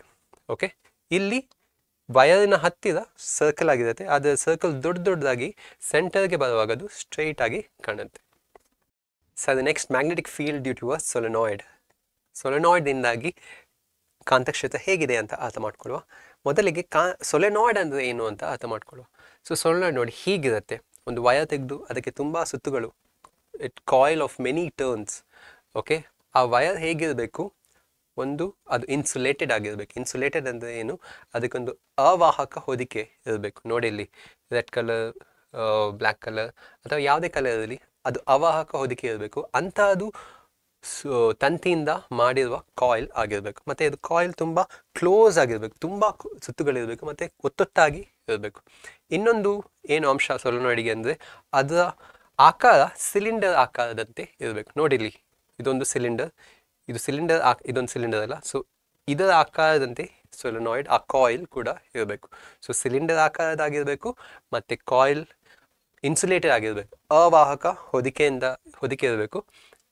Speaker 1: ಓಕೆ ಇಲ್ಲಿ ವಯರಿನ ಹತ್ತಿರ ಸರ್ಕಲ್ ಆಗಿರುತ್ತೆ ಆದರೆ ಸರ್ಕಲ್ ದೊಡ್ಡ ದೊಡ್ಡದಾಗಿ ಸೆಂಟರ್ಗೆ ಬರುವಾಗ ಅದು ಸ್ಟ್ರೈಟ್ ಆಗಿ ಕಾಣುತ್ತೆ sir next magnetic field due to a solenoid ಸೊಲೆನಾಯ್ಡಿಂದಾಗಿ ಕಾಂತಕ್ಷೇತ್ರ ಹೇಗಿದೆ ಅಂತ ಅರ್ಥ ಮಾಡ್ಕೊಳ್ಳುವ ಮೊದಲಿಗೆ ಕಾ ಸೊಲೆನಾಯ್ಡ್ ಅಂದರೆ ಏನು ಅಂತ ಅರ್ಥ ಮಾಡ್ಕೊಳ್ಳುವ ಸೊ ಸೊಲೆನಾಯ್ಡ್ ನೋಡಿ ಹೀಗಿರುತ್ತೆ ಒಂದು ವಯರ್ ತೆಗೆದು ಅದಕ್ಕೆ ತುಂಬ ಸುತ್ತುಗಳು it coil of many turns okay ಆ ವಯರ್ ಹೇಗಿರಬೇಕು ಒಂದು ಅದು ಇನ್ಸುಲೇಟೆಡ್ ಆಗಿರಬೇಕು ಇನ್ಸುಲೇಟೆಡ್ ಅಂದರೆ ಏನು ಅದಕ್ಕೊಂದು ಅವಾಹಕ ಹೊದಿಕೆ ಇರಬೇಕು ನೋಡಿ ಇಲ್ಲಿ ರೆಡ್ ಕಲರ್ ಬ್ಲ್ಯಾಕ್ ಕಲರ್ ಅಥವಾ ಯಾವುದೇ ಕಲರ್ ಇರಲಿ ಅದು ಅವಾಹಕ ಹೊದಿಕೆ ಇರಬೇಕು ಅಂತ ಸೊ ತಂತಿಯಿಂದ ಮಾಡಿರುವ ಕಾಯಿಲ್ ಆಗಿರಬೇಕು ಮತ್ತು ಅದು ಕಾಯಿಲ್ ತುಂಬ ಕ್ಲೋಸ್ ಆಗಿರಬೇಕು ತುಂಬ ಸುತ್ತುಗಳಿರಬೇಕು ಮತ್ತು ಒತ್ತೊತ್ತಾಗಿ ಇರಬೇಕು ಇನ್ನೊಂದು ಏನು ಅಂಶ ಸೊಲನಾಡಿಗೆ ಅಂದರೆ ಅದರ ಆಕಾರ ಸಿಲಿಂಡರ್ ಆಕಾರದಂತೆ ಇರಬೇಕು ನೋಡಿಲಿ ಇದೊಂದು ಸಿಲಿಂಡರ್ ಇದು ಸಿಲಿಂಡರ್ ಇದೊಂದು ಸಿಲಿಂಡರ್ ಅಲ್ಲ ಸೊ ಇದರ ಆಕಾರದಂತೆ ಸೊಲೋನಾಯ್ಡ್ ಆ ಕಾಯಿಲ್ ಕೂಡ ಇರಬೇಕು ಸೊ ಸಿಲಿಂಡರ್ ಆಕಾರದಾಗಿರಬೇಕು ಮತ್ತು ಕಾಯಿಲ್ ಇನ್ಸುಲೇಟೆಡ್ ಆಗಿರಬೇಕು ಅವಾಹಕ ಹೊದಿಕೆಯಿಂದ ಹೊದಿಕೆ ಇರಬೇಕು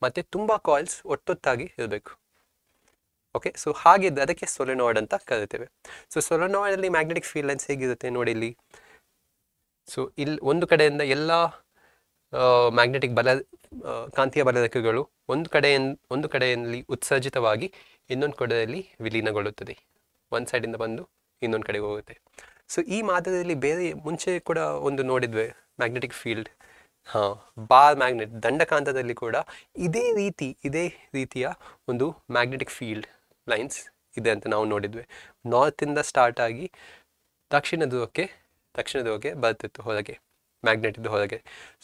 Speaker 1: ಮತ್ತು ತುಂಬ ಕಾಯಿಲ್ಸ್ ಒಟ್ಟೊತ್ತಾಗಿ ಇರಬೇಕು ಓಕೆ ಸೊ ಹಾಗಿದ್ದು ಅದಕ್ಕೆ ಸೊಲೆನಾಯ್ಡ್ ಅಂತ ಕರಿತೇವೆ ಸೊ ಅಲ್ಲಿ ಮ್ಯಾಗ್ನೆಟಿಕ್ ಫೀಲ್ಡ್ ಲೈನ್ಸ್ ಹೇಗಿರುತ್ತೆ ನೋಡಿ ಇಲ್ಲಿ ಸೊ ಇಲ್ಲಿ ಒಂದು ಕಡೆಯಿಂದ ಎಲ್ಲ ಮ್ಯಾಗ್ನೆಟಿಕ್ ಬಲ ಕಾಂತೀಯ ಬಲಧಕಗಳು ಒಂದು ಕಡೆಯ ಒಂದು ಕಡೆಯಲ್ಲಿ ಉತ್ಸರ್ಜಿತವಾಗಿ ಇನ್ನೊಂದು ಕಡೆಯಲ್ಲಿ ವಿಲೀನಗೊಳ್ಳುತ್ತದೆ ಒಂದು ಸೈಡಿಂದ ಬಂದು ಇನ್ನೊಂದು ಕಡೆಗೆ ಹೋಗುತ್ತೆ ಸೊ ಈ ಮಾದರಿಯಲ್ಲಿ ಬೇರೆ ಮುಂಚೆ ಕೂಡ ಒಂದು ನೋಡಿದ್ವಿ ಮ್ಯಾಗ್ನೆಟಿಕ್ ಫೀಲ್ಡ್ ಹಾಂ ಬಾರ್ ಮ್ಯಾಗ್ನೆಟ್ ದಂಡಕಾಂತದಲ್ಲಿ ಕೂಡ ಇದೇ ರೀತಿ ಇದೇ ರೀತಿಯ ಒಂದು ಮ್ಯಾಗ್ನೆಟಿಕ್ ಫೀಲ್ಡ್ ಲೈನ್ಸ್ ಇದೆ ಅಂತ ನಾವು ನೋಡಿದ್ವಿ ನಾರ್ತಿಂದ ಸ್ಟಾರ್ಟ್ ಆಗಿ ದಕ್ಷಿಣ ಧ್ರುವಕ್ಕೆ ದಕ್ಷಿಣ ಧ್ರುವಕ್ಕೆ ಬರ್ತಿತ್ತು ಹೊರಗೆ ಮ್ಯಾಗ್ನೆಟ್ ಇದ್ದು ಹೊರಗೆ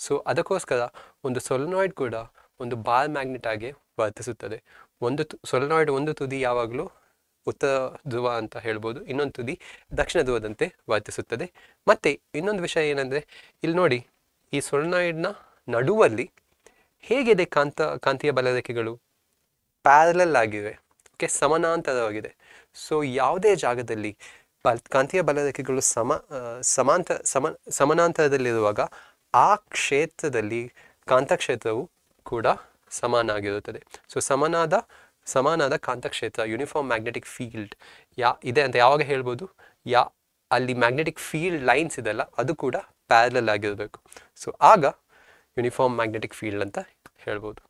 Speaker 1: ಸೊ ಅದಕ್ಕೋಸ್ಕರ ಒಂದು ಸೊಲನಾಯ್ಡ್ ಕೂಡ ಒಂದು ಬಾರ್ ಮ್ಯಾಗ್ನೆಟ್ ಆಗಿ ವರ್ತಿಸುತ್ತದೆ ಒಂದು ಸೊಲನಾಯ್ಡ್ ಒಂದು ತುದಿ ಯಾವಾಗಲೂ ಉತ್ತರ ಧ್ರುವ ಅಂತ ಹೇಳ್ಬೋದು ಇನ್ನೊಂದು ತುದಿ ದಕ್ಷಿಣ ಧ್ರುವದಂತೆ ವರ್ತಿಸುತ್ತದೆ ಮತ್ತು ಇನ್ನೊಂದು ವಿಷಯ ಏನಂದರೆ ಇಲ್ಲಿ ನೋಡಿ ಈ ಸೊಲನಾಯ್ಡ್ನ ನಡುವಲ್ಲಿ ಹೇಗಿದೆ ಕಾಂತ ಕಾಂತೀಯ ಬಲರೇಖೆಗಳು ಪ್ಯಾರಲಲ್ ಆಗಿವೆ ಓಕೆ ಸಮಾನಾಂತರವಾಗಿದೆ ಸೊ ಯಾವುದೇ ಜಾಗದಲ್ಲಿ ಬಲ್ ಕಾಂತೀಯ ಬಲ ರೇಖೆಗಳು ಸಮ ಸಮಾಂತ ಸಮ ಸಮಾನಾಂತರದಲ್ಲಿರುವಾಗ ಆ ಕ್ಷೇತ್ರದಲ್ಲಿ ಕಾಂತಕ್ಷೇತ್ರವು ಕೂಡ ಸಮಾನ ಆಗಿರುತ್ತದೆ ಸೊ ಸಮನಾದ ಸಮಾನಾದ ಕಾಂತಕ್ಷೇತ್ರ ಯೂನಿಫಾರ್ಮ್ ಮ್ಯಾಗ್ನೆಟಿಕ್ ಫೀಲ್ಡ್ ಯಾ ಇದೆ ಅಂತ ಯಾವಾಗ ಹೇಳ್ಬೋದು ಯಾ ಅಲ್ಲಿ ಮ್ಯಾಗ್ನೆಟಿಕ್ ಫೀಲ್ಡ್ ಲೈನ್ಸ್ ಇದೆಲ್ಲ ಅದು ಕೂಡ ಪ್ಯಾರಲಲ್ ಆಗಿರಬೇಕು ಸೊ ಆಗ ಯೂನಿಫಾರ್ಮ್ ಮ್ಯಾಗ್ನೆಟಿಕ್ ಫೀಲ್ಡ್ ಅಂತ ಹೇಳ್ಬೋದು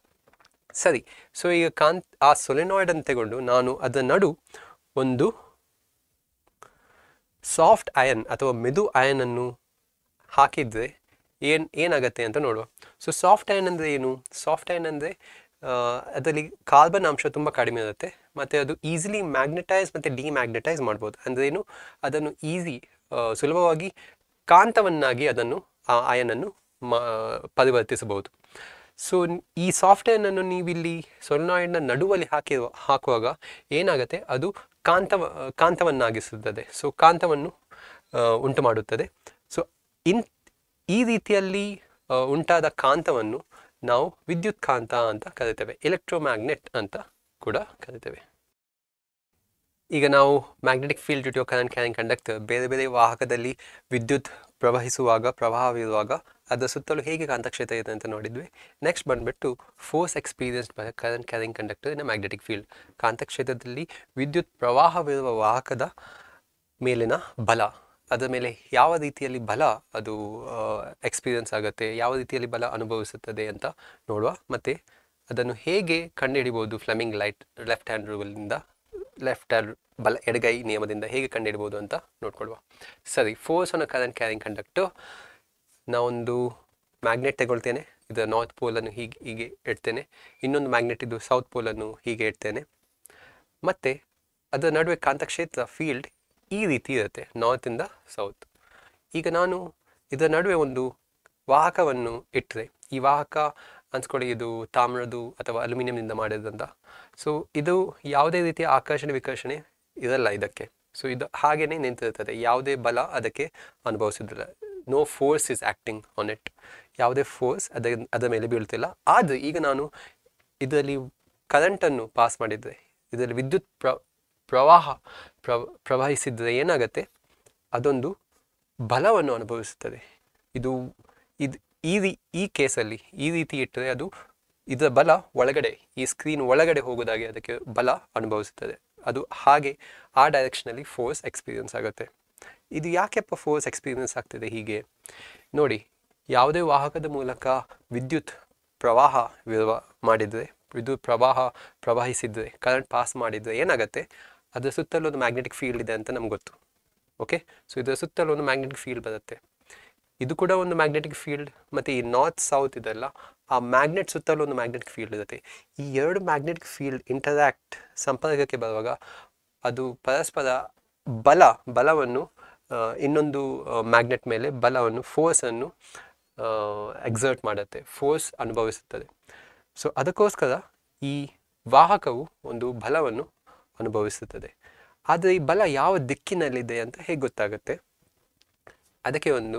Speaker 1: ಸರಿ ಸೊ ಈಗ ಕಾಂತ್ ಆ ಸೊಲೆನಾಯ್ಡ್ ಅಂತ ತಗೊಂಡು ನಾನು ಅದರ ನಡು ಒಂದು ಸಾಫ್ಟ್ ಅಯನ್ ಅಥವಾ ಮೆದು ಅಯನನ್ನು ಅನ್ನು ಹಾಕಿದರೆ ಏನು ಏನಾಗುತ್ತೆ ಅಂತ ನೋಡುವ ಸೊ ಸಾಫ್ಟ್ ಅಯನ್ ಅಂದರೆ ಏನು ಸಾಫ್ಟ್ ಅಯನ್ ಅಂದರೆ ಅದರಲ್ಲಿ ಕಾರ್ಬನ್ ಅಂಶ ತುಂಬ ಕಡಿಮೆ ಇರುತ್ತೆ ಮತ್ತು ಅದು ಈಸಿಲಿ ಮ್ಯಾಗ್ನೆಟೈಸ್ ಮತ್ತು ಡಿಮ್ಯಾಗ್ನೆಟೈಸ್ ಮಾಡ್ಬೋದು ಅಂದ್ರೆ ಏನು ಅದನ್ನು ಈಸಿ ಸುಲಭವಾಗಿ ಕಾಂತವನ್ನಾಗಿ ಅದನ್ನು ಆ ಅಯನನ್ನು ಅನ್ನು ಪರಿವರ್ತಿಸಬಹುದು ಸೊ ಈ ಸಾಫ್ಟ್ ಅನ್ನು ನೀವಿಲ್ಲಿ ಸೊಲ್ನಾಯ್ಡ್ನ ನಡುವಲ್ಲಿ ಹಾಕಿರುವ ಹಾಕುವಾಗ ಏನಾಗುತ್ತೆ ಅದು ಕಾಂತ ಕಾಂತವನ್ನಾಗಿಸುತ್ತದೆ ಸೊ ಕಾಂತವನ್ನು ಉಂಟು ಮಾಡುತ್ತದೆ ಸೊ ಇನ್ ಈ ರೀತಿಯಲ್ಲಿ ಉಂಟಾದ ಕಾಂತವನ್ನು ನಾವು ವಿದ್ಯುತ್ ಕಾಂತ ಅಂತ ಕರಿತೇವೆ ಎಲೆಕ್ಟ್ರೋಮ್ಯಾಗ್ನೆಟ್ ಅಂತ ಕೂಡ ಕರಿತೇವೆ ಈಗ ನಾವು ಮ್ಯಾಗ್ನೆಟಿಕ್ ಫೀಲ್ಡ್ ಡ್ಯೂ ಟು ಕ್ಯಾನ್ ಕ್ಯಾನ್ ಕಂಡಕ್ಟರ್ ಬೇರೆ ಬೇರೆ ವಾಹಕದಲ್ಲಿ ವಿದ್ಯುತ್ ಪ್ರವಹಿಸುವಾಗ ಪ್ರವಾಹವಿರುವಾಗ ಅದರ ಸುತ್ತಲೂ ಹೇಗೆ ಕಾಂತಕ್ಷೇತ್ರ ಇದೆ ಅಂತ ನೋಡಿದ್ವಿ ನೆಕ್ಸ್ಟ್ ಬಂದುಬಿಟ್ಟು force experienced by current carrying conductor in magnetic field ಕಾಂತಕ್ಷೇತ್ರದಲ್ಲಿ ವಿದ್ಯುತ್ ಪ್ರವಾಹವಿರುವ ವಾಹಕದ ಮೇಲಿನ ಬಲ ಅದರ ಮೇಲೆ ಯಾವ ರೀತಿಯಲ್ಲಿ ಬಲ ಅದು ಎಕ್ಸ್ಪೀರಿಯನ್ಸ್ ಆಗುತ್ತೆ ಯಾವ ರೀತಿಯಲ್ಲಿ ಬಲ ಅನುಭವಿಸುತ್ತದೆ ಅಂತ ನೋಡುವ ಮತ್ತು ಅದನ್ನು ಹೇಗೆ ಕಂಡುಹಿಡಿಬೋದು ಫ್ಲಮಿಂಗ್ ಲೈಟ್ ಲೆಫ್ಟ್ ಹ್ಯಾಂಡ್ ರೂಲಿಂದ ಲೆಫ್ಟ್ ಆರ್ ಬಲ ಎಡಗೈ ನಿಯಮದಿಂದ ಹೇಗೆ ಕಂಡಿಡ್ಬೋದು ಅಂತ ನೋಡ್ಕೊಳ್ವ ಸರಿ ಫೋರ್ಸ್ ಅನ್ನೋ ಅ ಕರೆಂಟ್ ಕ್ಯಾರಿಂಗ್ ಕಂಡಕ್ಟು ನಾವೊಂದು ಮ್ಯಾಗ್ನೆಟ್ ತಗೊಳ್ತೇನೆ ಇದು ನಾರ್ತ್ ಪೋಲನ್ನು ಹೀಗೆ ಹೀಗೆ ಇಡ್ತೇನೆ ಇನ್ನೊಂದು ಮ್ಯಾಗ್ನೆಟ್ ಇದು ಸೌತ್ ಪೋಲನ್ನು ಹೀಗೆ ಇಡ್ತೇನೆ ಮತ್ತು ಅದರ ನಡುವೆ ಕಾಂತಕ್ಷೇತ್ರ ಫೀಲ್ಡ್ ಈ ರೀತಿ ಇರುತ್ತೆ ನಾರ್ತಿಂದ ಸೌತ್ ಈಗ ನಾನು ಇದರ ನಡುವೆ ಒಂದು ವಾಹಕವನ್ನು ಇಟ್ಟರೆ ಈ ವಾಹಕ ಅನ್ಸ್ಕೊಳ್ಳಿ ಇದು ತಾಮ್ರದು ಅಥವಾ ಅಲ್ಯೂಮಿನಿಯಂನಿಂದ ಮಾಡಿದಂತ ಸೊ ಇದು ಯಾವುದೇ ರೀತಿಯ ಆಕರ್ಷಣೆ ವಿಕರ್ಷಣೆ ಇರಲ್ಲ ಇದಕ್ಕೆ ಸೊ ಇದು ಹಾಗೇನೆ ನಿಂತಿರುತ್ತದೆ ಯಾವುದೇ ಬಲ ಅದಕ್ಕೆ ಅನುಭವಿಸೋದಿಲ್ಲ no force is acting on it ಯಾವುದೇ ಫೋರ್ಸ್ ಅದ ಅದರ ಮೇಲೆ ಬೀಳುತ್ತಿಲ್ಲ ಆದರೆ ಈಗ ನಾನು ಇದರಲ್ಲಿ ಕರೆಂಟನ್ನು ಪಾಸ್ ಮಾಡಿದರೆ ಇದರಲ್ಲಿ ವಿದ್ಯುತ್ ಪ್ರ ಪ್ರವಾಹ ಪ್ರವ ಪ್ರವಹಿಸಿದರೆ ಏನಾಗುತ್ತೆ ಅದೊಂದು ಬಲವನ್ನು ಅನುಭವಿಸುತ್ತದೆ ಇದು ಇದು ಈ ಈ ಕೇಸಲ್ಲಿ ಈ ರೀತಿ ಇಟ್ಟರೆ ಅದು ಇದರ ಬಲ ಒಳಗಡೆ ಈ ಸ್ಕ್ರೀನ್ ಒಳಗಡೆ ಹೋಗೋದಾಗಿ ಅದಕ್ಕೆ ಬಲ ಅನುಭವಿಸುತ್ತದೆ ಅದು ಹಾಗೆ ಆ ಡೈರೆಕ್ಷನಲ್ಲಿ ಫೋರ್ಸ್ ಎಕ್ಸ್ಪೀರಿಯನ್ಸ್ ಆಗುತ್ತೆ ಇದು ಯಾಕೆಪ್ಪ ಫೋರ್ಸ್ ಎಕ್ಸ್ಪೀರಿಯನ್ಸ್ ಆಗ್ತಿದೆ ಹೀಗೆ ನೋಡಿ ಯಾವುದೇ ವಾಹಕದ ಮೂಲಕ ವಿದ್ಯುತ್ ಪ್ರವಾಹ ವಿರುವ ಮಾಡಿದರೆ ವಿದ್ಯುತ್ ಪ್ರವಾಹ ಪ್ರವಾಹಿಸಿದರೆ ಕರೆಂಟ್ ಪಾಸ್ ಮಾಡಿದರೆ ಏನಾಗುತ್ತೆ ಅದರ ಸುತ್ತಲೂ ಒಂದು ಮ್ಯಾಗ್ನೆಟಿಕ್ ಫೀಲ್ಡ್ ಇದೆ ಅಂತ ನಮ್ಗೆ ಗೊತ್ತು ಓಕೆ ಸೊ ಇದರ ಸುತ್ತಲೂ ಒಂದು ಮ್ಯಾಗ್ನೆಟಿಕ್ ಫೀಲ್ಡ್ ಬರುತ್ತೆ ಇದು ಕೂಡ ಒಂದು ಮ್ಯಾಗ್ನೆಟಿಕ್ ಫೀಲ್ಡ್ ಮತ್ತು ಈ ನಾರ್ತ್ ಸೌತ್ ಇದೆಲ್ಲ ಆ ಮ್ಯಾಗ್ನೆಟ್ ಸುತ್ತಲೂ ಒಂದು ಮ್ಯಾಗ್ನೆಟಿಕ್ ಫೀಲ್ಡ್ ಇರುತ್ತೆ ಈ ಎರಡು ಮ್ಯಾಗ್ನೆಟಿಕ್ ಫೀಲ್ಡ್ ಇಂಟರಾಕ್ಟ್ ಸಂಪರ್ಕಕ್ಕೆ ಬರುವಾಗ ಅದು ಪರಸ್ಪರ ಬಲ ಬಲವನ್ನು ಇನ್ನೊಂದು ಮ್ಯಾಗ್ನೆಟ್ ಮೇಲೆ ಬಲವನ್ನು ಫೋರ್ಸನ್ನು ಎಕ್ಸರ್ಟ್ ಮಾಡುತ್ತೆ ಫೋರ್ಸ್ ಅನುಭವಿಸುತ್ತದೆ ಸೊ ಅದಕ್ಕೋಸ್ಕರ ಈ ವಾಹಕವು ಒಂದು ಬಲವನ್ನು ಅನುಭವಿಸುತ್ತದೆ ಆದರೆ ಈ ಬಲ ಯಾವ ದಿಕ್ಕಿನಲ್ಲಿದೆ ಅಂತ ಹೇಗೆ ಗೊತ್ತಾಗುತ್ತೆ ಅದಕ್ಕೆ ಒಂದು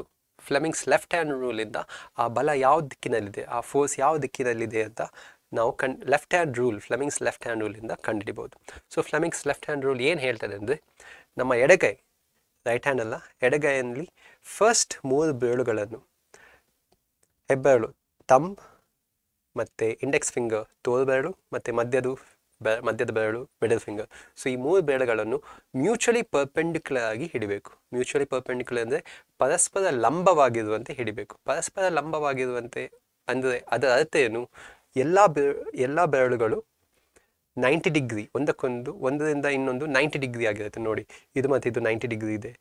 Speaker 1: ಫ್ಲೆಮಿಂಗ್ಸ್ ಲೆಫ್ಟ್ ಹ್ಯಾಂಡ್ ರೂಲಿಂದ ಆ ಬಲ ಯಾವ ದಿಕ್ಕಿನಲ್ಲಿದೆ ಆ ಫೋರ್ಸ್ ಯಾವ ದಿಕ್ಕಿನಲ್ಲಿದೆ ಅಂತ ನಾವು ಕಣ್ left hand rule Fleming's left hand ರೂಲಿಂದ ಕಂಡುಹಿಡಿಬೋದು so Fleming's left hand rule ಏನು ಹೇಳ್ತದೆ ಅಂದರೆ ನಮ್ಮ ಎಡಗೈ ರೈಟ್ ಹ್ಯಾಂಡ್ ಅಲ್ಲ ಎಡಗೈಯಲ್ಲಿ ಫಸ್ಟ್ ಮೂರು ಬೆರಳುಗಳನ್ನು ಹೆಬ್ಬೆರಳು ತಮ್ ಮತ್ತು ಇಂಡೆಕ್ಸ್ ಫಿಂಗರ್ ತೋರ್ಬೆರಳು ಮತ್ತು ಮಧ್ಯದು ಬೆ ಮಧ್ಯದ ಬೆರಳು ಮಿಡಲ್ ಫಿಂಗರ್ ಸೊ ಈ ಮೂರು ಬೆರಳುಗಳನ್ನು ಮ್ಯೂಚುವಲಿ ಪರ್ಪೆಂಡಿಕ್ಯುಲರ್ ಆಗಿ ಹಿಡಿಬೇಕು ಮ್ಯೂಚುವಲಿ ಪರ್ಪೆಂಡಿಕ್ಯುಲರ್ ಅಂದರೆ ಪರಸ್ಪರ ಲಂಬವಾಗಿರುವಂತೆ ಹಿಡಿಬೇಕು ಪರಸ್ಪರ ಲಂಬವಾಗಿರುವಂತೆ ಅಂದರೆ ಅದರ ಅರ್ಥೆಯನ್ನು ಎಲ್ಲ ಬೆರ ಎಲ್ಲ ಬೆರಳುಗಳು ನೈಂಟಿ ಡಿಗ್ರಿ ಒಂದಕ್ಕೊಂದು ಒಂದರಿಂದ ಇನ್ನೊಂದು ನೈಂಟಿ ಡಿಗ್ರಿ ಆಗಿರುತ್ತೆ ನೋಡಿ ಇದು ಮತ್ತೆ ಇದು ನೈಂಟಿ ಡಿಗ್ರಿ ಇದೆ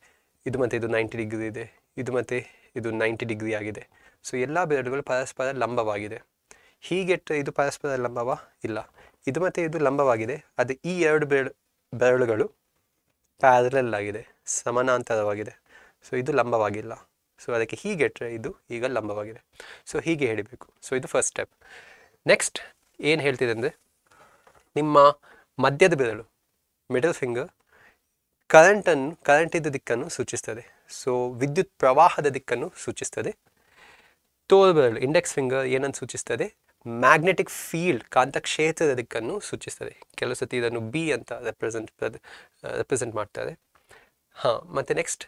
Speaker 1: ಇದು ಮತ್ತೆ ಇದು ನೈಂಟಿ ಡಿಗ್ರಿ ಇದೆ ಇದು ಮತ್ತೆ ಇದು ನೈಂಟಿ ಡಿಗ್ರಿ ಆಗಿದೆ ಸೊ ಎಲ್ಲ ಬೆರಳುಗಳು ಪರಸ್ಪರ ಲಂಬವಾಗಿದೆ ಹೀಗೆ ಇದು ಪರಸ್ಪರ ಲಂಬವ ಇಲ್ಲ ಇದು ಮತ್ತೆ ಇದು ಲಂಬವಾಗಿದೆ ಅದು ಈ ಎರಡು ಬೆರಳು ಬೆರಳುಗಳು ಪ್ಯಾರಲಲ್ ಆಗಿದೆ ಸಮಾನಾಂತರವಾಗಿದೆ ಸೊ ಇದು ಲಂಬವಾಗಿಲ್ಲ ಸೊ ಅದಕ್ಕೆ ಹೀಗೆ ಇಟ್ಟರೆ ಇದು ಈಗ ಲಂಬವಾಗಿದೆ ಸೊ ಹೀಗೆ ಹೇಳಬೇಕು ಸೊ ಇದು ಫಸ್ಟ್ ಸ್ಟೆಪ್ ನೆಕ್ಸ್ಟ್ ಏನು ಹೇಳ್ತಿದೆ ಅಂದರೆ ನಿಮ್ಮ ಮಧ್ಯದ ಬೆರಳು ಮಿಡಲ್ ಫಿಂಗರ್ ಕರೆಂಟನ್ನು ಇದ್ದ ದಿಕ್ಕನ್ನು ಸೂಚಿಸ್ತದೆ ಸೊ ವಿದ್ಯುತ್ ಪ್ರವಾಹದ ದಿಕ್ಕನ್ನು ಸೂಚಿಸ್ತದೆ ತೋಲ್ ಬೆರಳು ಇಂಡೆಕ್ಸ್ ಫಿಂಗರ್ ಏನನ್ನು ಸೂಚಿಸ್ತದೆ ಮ್ಯಾಗ್ನೆಟಿಕ್ ಫೀಲ್ಡ್ ಕಾಂತಕ್ಷೇತ್ರದ ದಿಕ್ಕನ್ನು ಸೂಚಿಸ್ತದೆ ಕೆಲವು ಸತಿ ಇದನ್ನು ಬಿ ಅಂತ ರೆಪ್ರೆಸೆಂಟ್ ರೆಪ್ರೆಸೆಂಟ್ ಮಾಡ್ತಾರೆ ಹಾಂ ಮತ್ತು ನೆಕ್ಸ್ಟ್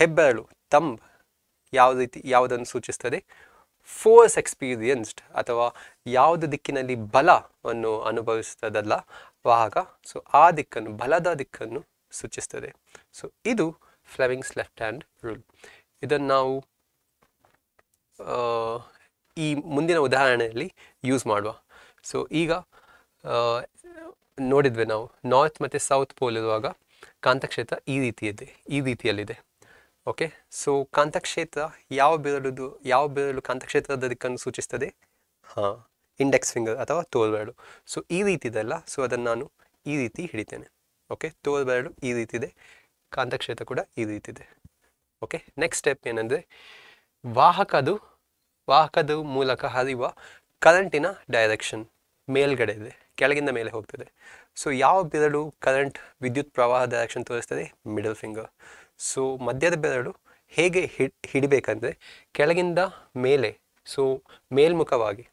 Speaker 1: ಹೆಬ್ಬೆರಳು ತಂಬ್ ಯಾವ ರೀತಿ ಯಾವುದನ್ನು ಸೂಚಿಸ್ತದೆ ಫೋರ್ಸ್ ಎಕ್ಸ್ಪೀರಿಯನ್ಸ್ಡ್ ಅಥವಾ ಯಾವುದು ದಿಕ್ಕಿನಲ್ಲಿ ಬಲವನ್ನು ಅನುಭವಿಸ್ತದಲ್ಲ ವಾಹಕ ಸೊ ಆ ದಿಕ್ಕನ್ನು ಬಲದ ದಿಕ್ಕನ್ನು ಸೂಚಿಸ್ತದೆ ಸೊ ಇದು ಫ್ಲೆವಿಂಗ್ಸ್ ಲೆಫ್ಟ್ ಹ್ಯಾಂಡ್ ರೂಲ್ ಇದನ್ನು ನಾವು ಈ ಮುಂದಿನ ಉದಾಹರಣೆಯಲ್ಲಿ ಯೂಸ್ ಮಾಡುವ ಸೊ ಈಗ ನೋಡಿದ್ವಿ ನಾವು ನಾರ್ತ್ ಮತ್ತು ಸೌತ್ ಪೋಲ್ ಇರುವಾಗ ಕಾಂತಕ್ಷೇತ್ರ ಈ ರೀತಿಯಿದೆ ಈ ರೀತಿಯಲ್ಲಿದೆ ಓಕೆ ಸೊ ಕಾಂತಕ್ಷೇತ್ರ ಯಾವ ಬೆರಳುದು ಯಾವ ಬೆರಳು ಕಾಂತಕ್ಷೇತ್ರದ ದಿಕ್ಕನ್ನು ಸೂಚಿಸ್ತದೆ ಹಾಂ ಇಂಡೆಕ್ಸ್ ಫಿಂಗರ್ ಅಥವಾ ತೋರ್ಬೆರಳು ಸೊ ಈ ರೀತಿ ಇದೆಲ್ಲ ಸೊ ಅದನ್ನು ನಾನು ಈ ರೀತಿ ಹಿಡಿತೇನೆ ಓಕೆ ತೋರ್ಬೆರಳು ಈ ರೀತಿ ಇದೆ ಕಾಂತಕ್ಷೇತ್ರ ಕೂಡ ಈ ರೀತಿ ಇದೆ ಓಕೆ ನೆಕ್ಸ್ಟ್ ಸ್ಟೆಪ್ ಏನಂದರೆ ವಾಹಕ ಅದು ವಾಹಕದ ಮೂಲಕ ಹರಿಯುವ ಕರೆಂಟಿನ ಡೈರೆಕ್ಷನ್ ಮೇಲ್ಗಡೆ ಇದೆ ಕೆಳಗಿಂದ ಮೇಲೆ ಹೋಗ್ತದೆ ಸೊ ಯಾವ ಬೆರಳು ಕರೆಂಟ್ ವಿದ್ಯುತ್ ಪ್ರವಾಹ ಡೈರೆಕ್ಷನ್ ತೋರಿಸ್ತದೆ ಮಿಡಲ್ ಫಿಂಗರ್ ಸೊ ಮಧ್ಯದ ಬೆರಳು ಹೇಗೆ ಹಿಡ್ ಹಿಡಿಬೇಕಂದರೆ ಕೆಳಗಿಂದ ಮೇಲೆ ಸೊ ಮೇಲ್ಮುಖವಾಗಿ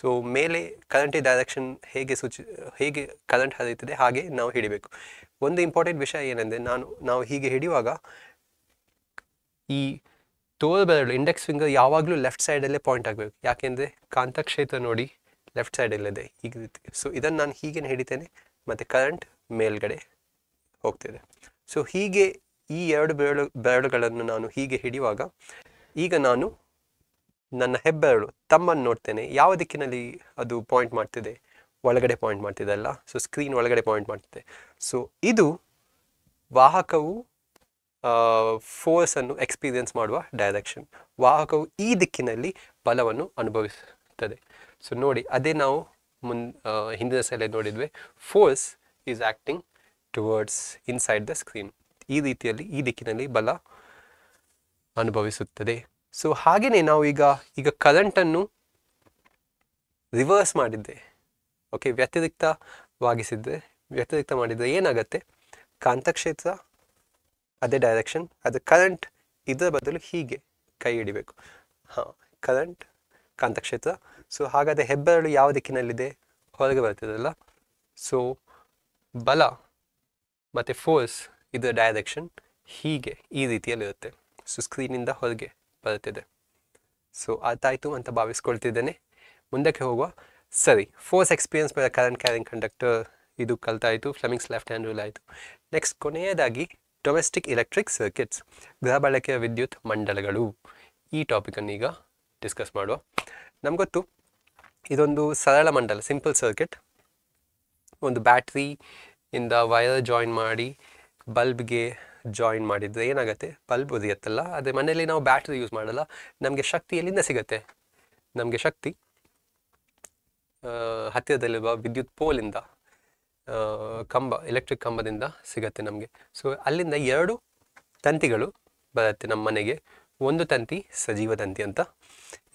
Speaker 1: ಸೊ ಮೇಲೆ ಕರೆಂಟ್ ಡೈರೆಕ್ಷನ್ ಹೇಗೆ ಸೂಚಿ ಹೇಗೆ ಕರೆಂಟ್ ಹರಿಯುತ್ತದೆ ಹಾಗೆ ನಾವು ಹಿಡಿಬೇಕು ಒಂದು ಇಂಪಾರ್ಟೆಂಟ್ ವಿಷಯ ಏನಂದರೆ ನಾನು ನಾವು ಹೀಗೆ ಹಿಡಿಯುವಾಗ ಈ ತೋಲ್ ಬೆರಳು ಇಂಡೆಕ್ಸ್ ಫಿಂಗರ್ ಯಾವಾಗಲೂ ಲೆಫ್ಟ್ ಸೈಡಲ್ಲೇ ಪಾಯಿಂಟ್ ಆಗಬೇಕು ಯಾಕೆಂದರೆ ಕಾಂತಕ್ಷೇತ್ರ ನೋಡಿ ಲೆಫ್ಟ್ ಸೈಡಲ್ಲಿದೆ ಈಗ ರೀತಿ ಸೊ ಇದನ್ನು ನಾನು ಹೀಗೆ ಹಿಡಿತೇನೆ ಮತ್ತು ಕರೆಂಟ್ ಮೇಲ್ಗಡೆ ಹೋಗ್ತಿದೆ ಸೊ ಹೀಗೆ ಈ ಎರಡು ಬೆರಳು ಬೆರಳುಗಳನ್ನು ನಾನು ಹೀಗೆ ಹಿಡಿಯುವಾಗ ಈಗ ನಾನು ನನ್ನ ಹೆಬ್ಬೆರಳು ತಮ್ಮನ್ನು ನೋಡ್ತೇನೆ ಯಾವ ದಿಕ್ಕಿನಲ್ಲಿ ಅದು ಪಾಯಿಂಟ್ ಮಾಡ್ತಿದೆ ಒಳಗಡೆ ಪಾಯಿಂಟ್ ಮಾಡ್ತಿದೆ ಅಲ್ಲ ಸೊ ಸ್ಕ್ರೀನ್ ಒಳಗಡೆ ಪಾಯಿಂಟ್ ಮಾಡ್ತಿದೆ ಸೊ ಇದು ವಾಹಕವು ಫೋರ್ಸನ್ನು ಎಕ್ಸ್ಪೀರಿಯನ್ಸ್ ಮಾಡುವ ಡೈರೆಕ್ಷನ್ ವಾಹಕವು ಈ ದಿಕ್ಕಿನಲ್ಲಿ ಬಲವನ್ನು ಅನುಭವಿಸುತ್ತದೆ ಸೊ ನೋಡಿ ಅದೇ ನಾವು ಮುನ್ ಹಿಂದಿನ ಸಲ ನೋಡಿದ್ವಿ force is acting towards inside the screen ಈ ರೀತಿಯಲ್ಲಿ ಈ ದಿಕ್ಕಿನಲ್ಲಿ ಬಲ ಅನುಭವಿಸುತ್ತದೆ ಸೊ ಹಾಗೆಯೇ ನಾವು ಈಗ ಈಗ ಕರೆಂಟನ್ನು ರಿವರ್ಸ್ ಮಾಡಿದ್ದೆ ಓಕೆ ವ್ಯತಿರಿಕ್ತವಾಗಿಸಿದ್ದೆ ವ್ಯತಿರಿಕ್ತ ಮಾಡಿದರೆ ಏನಾಗುತ್ತೆ ಕಾಂತಕ್ಷೇತ್ರ ಅದೇ ಡೈರೆಕ್ಷನ್ ಅದು ಕರೆಂಟ್ ಇದರ ಬದಲು ಹೀಗೆ ಕೈ ಹಿಡಿಬೇಕು ಹಾಂ ಕರೆಂಟ್ ಕಾಂತಕ್ಷೇತ್ರ ಸೊ ಹಾಗಾದರೆ ಹೆಬ್ಬೆರಳು ಯಾವ ದಿಕ್ಕಿನಲ್ಲಿದೆ ಹೊರಗೆ ಬರ್ತಿದಲ್ಲ ಸೊ ಬಲ ಮತ್ತು ಫೋರ್ಸ್ ಇದರ ಡೈರೆಕ್ಷನ್ ಹೀಗೆ ಈ ರೀತಿಯಲ್ಲಿರುತ್ತೆ ಸೊ ಸ್ಕ್ರೀನಿಂದ ಹೊರಗೆ ಬರುತ್ತಿದೆ ಸೊ ಅದಾಯಿತು ಅಂತ ಭಾವಿಸ್ಕೊಳ್ತಿದ್ದೇನೆ ಮುಂದಕ್ಕೆ ಹೋಗುವ ಸರಿ ಫೋರ್ಸ್ ಎಕ್ಸ್ಪೀರಿಯನ್ಸ್ ಮೇಲೆ ಕರೆಂಟ್ ಕ್ಯಾರಿಂಗ್ ಕಂಡಕ್ಟರ್ ಇದು ಕಲ್ತಾಯಿತು ಫ್ಲೆಮಿಂಗ್ಸ್ ಲೆಫ್ಟ್ ಹ್ಯಾಂಡ್ ರೂಲ್ ಆಯಿತು ನೆಕ್ಸ್ಟ್ ಕೊನೆಯದಾಗಿ ಡೊಮೆಸ್ಟಿಕ್ ಎಲೆಕ್ಟ್ರಿಕ್ ಸರ್ಕಿಟ್ಸ್ ಗೃಹ ಬಳಕೆಯ ವಿದ್ಯುತ್ ಮಂಡಲಗಳು ಈ ಟಾಪಿಕನ್ನು ಈಗ ಡಿಸ್ಕಸ್ ಮಾಡುವ ನಮ್ಗೊತ್ತು ಇದೊಂದು ಸರಳ ಮಂಡಲ ಸಿಂಪಲ್ ಸರ್ಕಿಟ್ ಒಂದು ಬ್ಯಾಟ್ರಿ ಇಂದ ವೈರ್ ಜಾಯಿನ್ ಮಾಡಿ ಬಲ್ಬ್ಗೆ ಜಾಯಿನ್ ಮಾಡಿದರೆ ಏನಾಗುತ್ತೆ ಬಲ್ಬ್ ಉದಿಯತ್ತಲ್ಲ ಅದೇ ಮನೆಯಲ್ಲಿ ನಾವು ಬ್ಯಾಟ್ರಿ ಯೂಸ್ ಮಾಡಲ್ಲ ನಮಗೆ ಶಕ್ತಿ ಎಲ್ಲಿಂದ ಸಿಗುತ್ತೆ ನಮಗೆ ಶಕ್ತಿ ಹತ್ತಿರದಲ್ಲಿರುವ ವಿದ್ಯುತ್ ಪೋಲಿಂದ ಕಂಬ ಎಲೆಕ್ಟ್ರಿಕ್ ಕಂಬದಿಂದ ಸಿಗತ್ತೆ ನಮಗೆ ಸೊ ಅಲ್ಲಿಂದ ಎರಡು ತಂತಿಗಳು ಬರುತ್ತೆ ನಮ್ಮ ಮನೆಗೆ ಒಂದು ತಂತಿ ಸಜೀವ ತಂತಿ ಅಂತ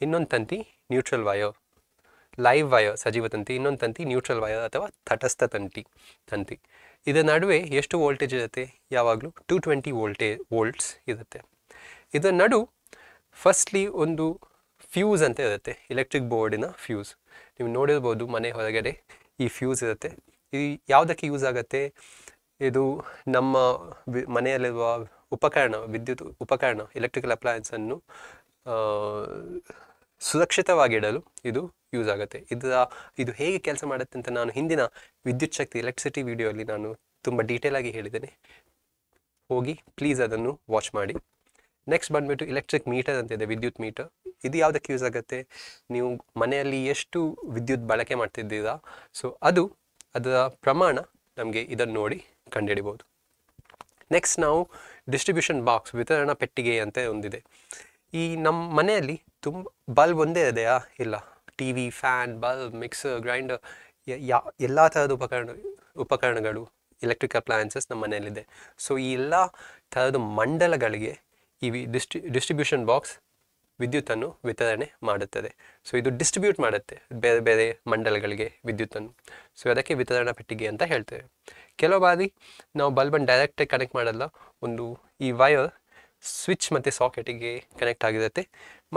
Speaker 1: ಇನ್ನೊಂದು ತಂತಿ ನ್ಯೂಟ್ರಲ್ ವಯರ್ ಲೈವ್ ವಯರ್ ಸಜೀವ ತಂತಿ ಇನ್ನೊಂದು ತಂತಿ ನ್ಯೂಟ್ರಲ್ ವಯರ್ ಅಥವಾ ತಟಸ್ಥ ತಂತಿ ತಂತಿ ಇದರ ನಡುವೆ ಎಷ್ಟು ವೋಲ್ಟೇಜ್ ಇರುತ್ತೆ ಯಾವಾಗಲೂ ಟು ಟ್ವೆಂಟಿ ವೋಲ್ಟೇ ವೋಲ್ಟ್ಸ್ ಇರುತ್ತೆ ಇದರ ನಡು ಫಸ್ಟ್ಲಿ ಒಂದು ಫ್ಯೂಸ್ ಅಂತ ಇರುತ್ತೆ ಎಲೆಕ್ಟ್ರಿಕ್ ಬೋರ್ಡಿನ ಫ್ಯೂಸ್ ನೀವು ನೋಡಿರ್ಬೋದು ಮನೆ ಹೊರಗಡೆ ಈ ಫ್ಯೂಸ್ ಇರುತ್ತೆ ಇದು ಯಾವುದಕ್ಕೆ ಯೂಸ್ ಆಗುತ್ತೆ ಇದು ನಮ್ಮ ಮನೆಯಲ್ಲಿರುವ ಉಪಕರಣ ವಿದ್ಯುತ್ ಉಪಕರಣ ಎಲೆಕ್ಟ್ರಿಕಲ್ ಅಪ್ಲಯನ್ಸನ್ನು ಸುರಕ್ಷಿತವಾಗಿಡಲು ಇದು ಯೂಸ್ ಆಗುತ್ತೆ ಇದರ ಇದು ಹೇಗೆ ಕೆಲಸ ಮಾಡುತ್ತೆ ಅಂತ ನಾನು ಹಿಂದಿನ ವಿದ್ಯುತ್ ಶಕ್ತಿ ಎಲೆಕ್ಟ್ರಿಸಿಟಿ ವಿಡಿಯೋಲಿ ನಾನು ತುಂಬ ಡೀಟೇಲ್ ಆಗಿ ಹೇಳಿದ್ದೇನೆ ಹೋಗಿ ಪ್ಲೀಸ್ ಅದನ್ನು ವಾಚ್ ಮಾಡಿ ನೆಕ್ಸ್ಟ್ ಬಂದುಬಿಟ್ಟು ಎಲೆಕ್ಟ್ರಿಕ್ ಮೀಟರ್ ಅಂತಿದೆ ವಿದ್ಯುತ್ ಮೀಟರ್ ಇದು ಯಾವುದಕ್ಕೆ ಯೂಸ್ ಆಗುತ್ತೆ ನೀವು ಮನೆಯಲ್ಲಿ ಎಷ್ಟು ವಿದ್ಯುತ್ ಬಳಕೆ ಮಾಡ್ತಿದ್ದೀರಾ ಸೊ ಅದು ಅದರ ಪ್ರಮಾಣ ನಮಗೆ ಇದನ್ನು ನೋಡಿ ಕಂಡುಹಿಡಿಬೋದು ನೆಕ್ಸ್ಟ್ ನಾವು ಡಿಸ್ಟ್ರಿಬ್ಯೂಷನ್ ಬಾಕ್ಸ್ ವಿತರಣಾ ಪೆಟ್ಟಿಗೆ ಅಂತ ಒಂದಿದೆ ಈ ನಮ್ಮ ಮನೆಯಲ್ಲಿ ತುಂಬ ಬಲ್ಬ್ ಒಂದೇ ಇದೆಯಾ ಇಲ್ಲ T V fan bulb mixer grinder ಯಾ ಎಲ್ಲ ಥರದ ಉಪಕರಣ ಉಪಕರಣಗಳು ಎಲೆಕ್ಟ್ರಿಕ್ ಅಪ್ಲಯನ್ಸಸ್ ನಮ್ಮ ಮನೆಯಲ್ಲಿದೆ ಸೊ ಈ ಎಲ್ಲ ಥರದ ಮಂಡಲಗಳಿಗೆ ಈ ಡಿಸ್ಟ್ರಿ ಡಿಸ್ಟ್ರಿಬ್ಯೂಷನ್ ಬಾಕ್ಸ್ ವಿದ್ಯುತ್ತನ್ನು ವಿತರಣೆ ಮಾಡುತ್ತದೆ ಸೊ ಇದು ಡಿಸ್ಟ್ರಿಬ್ಯೂಟ್ ಮಾಡುತ್ತೆ ಬೇರೆ ಬೇರೆ ಮಂಡಲಗಳಿಗೆ ವಿದ್ಯುತ್ತನ್ನು ಸೊ ಅದಕ್ಕೆ ವಿತರಣಾ ಪೆಟ್ಟಿಗೆ ಅಂತ ಹೇಳ್ತೇವೆ ಕೆಲವು ಬಾರಿ ನಾವು ಬಲ್ಬನ್ನು ಡೈರೆಕ್ಟಾಗಿ ಕನೆಕ್ಟ್ ಮಾಡಲ್ಲ ಒಂದು ಈ ವಯರ್ ಸ್ವಿಚ್ ಮತ್ತು ಸಾಕೆಟಿಗೆ ಕನೆಕ್ಟ್ ಆಗಿರುತ್ತೆ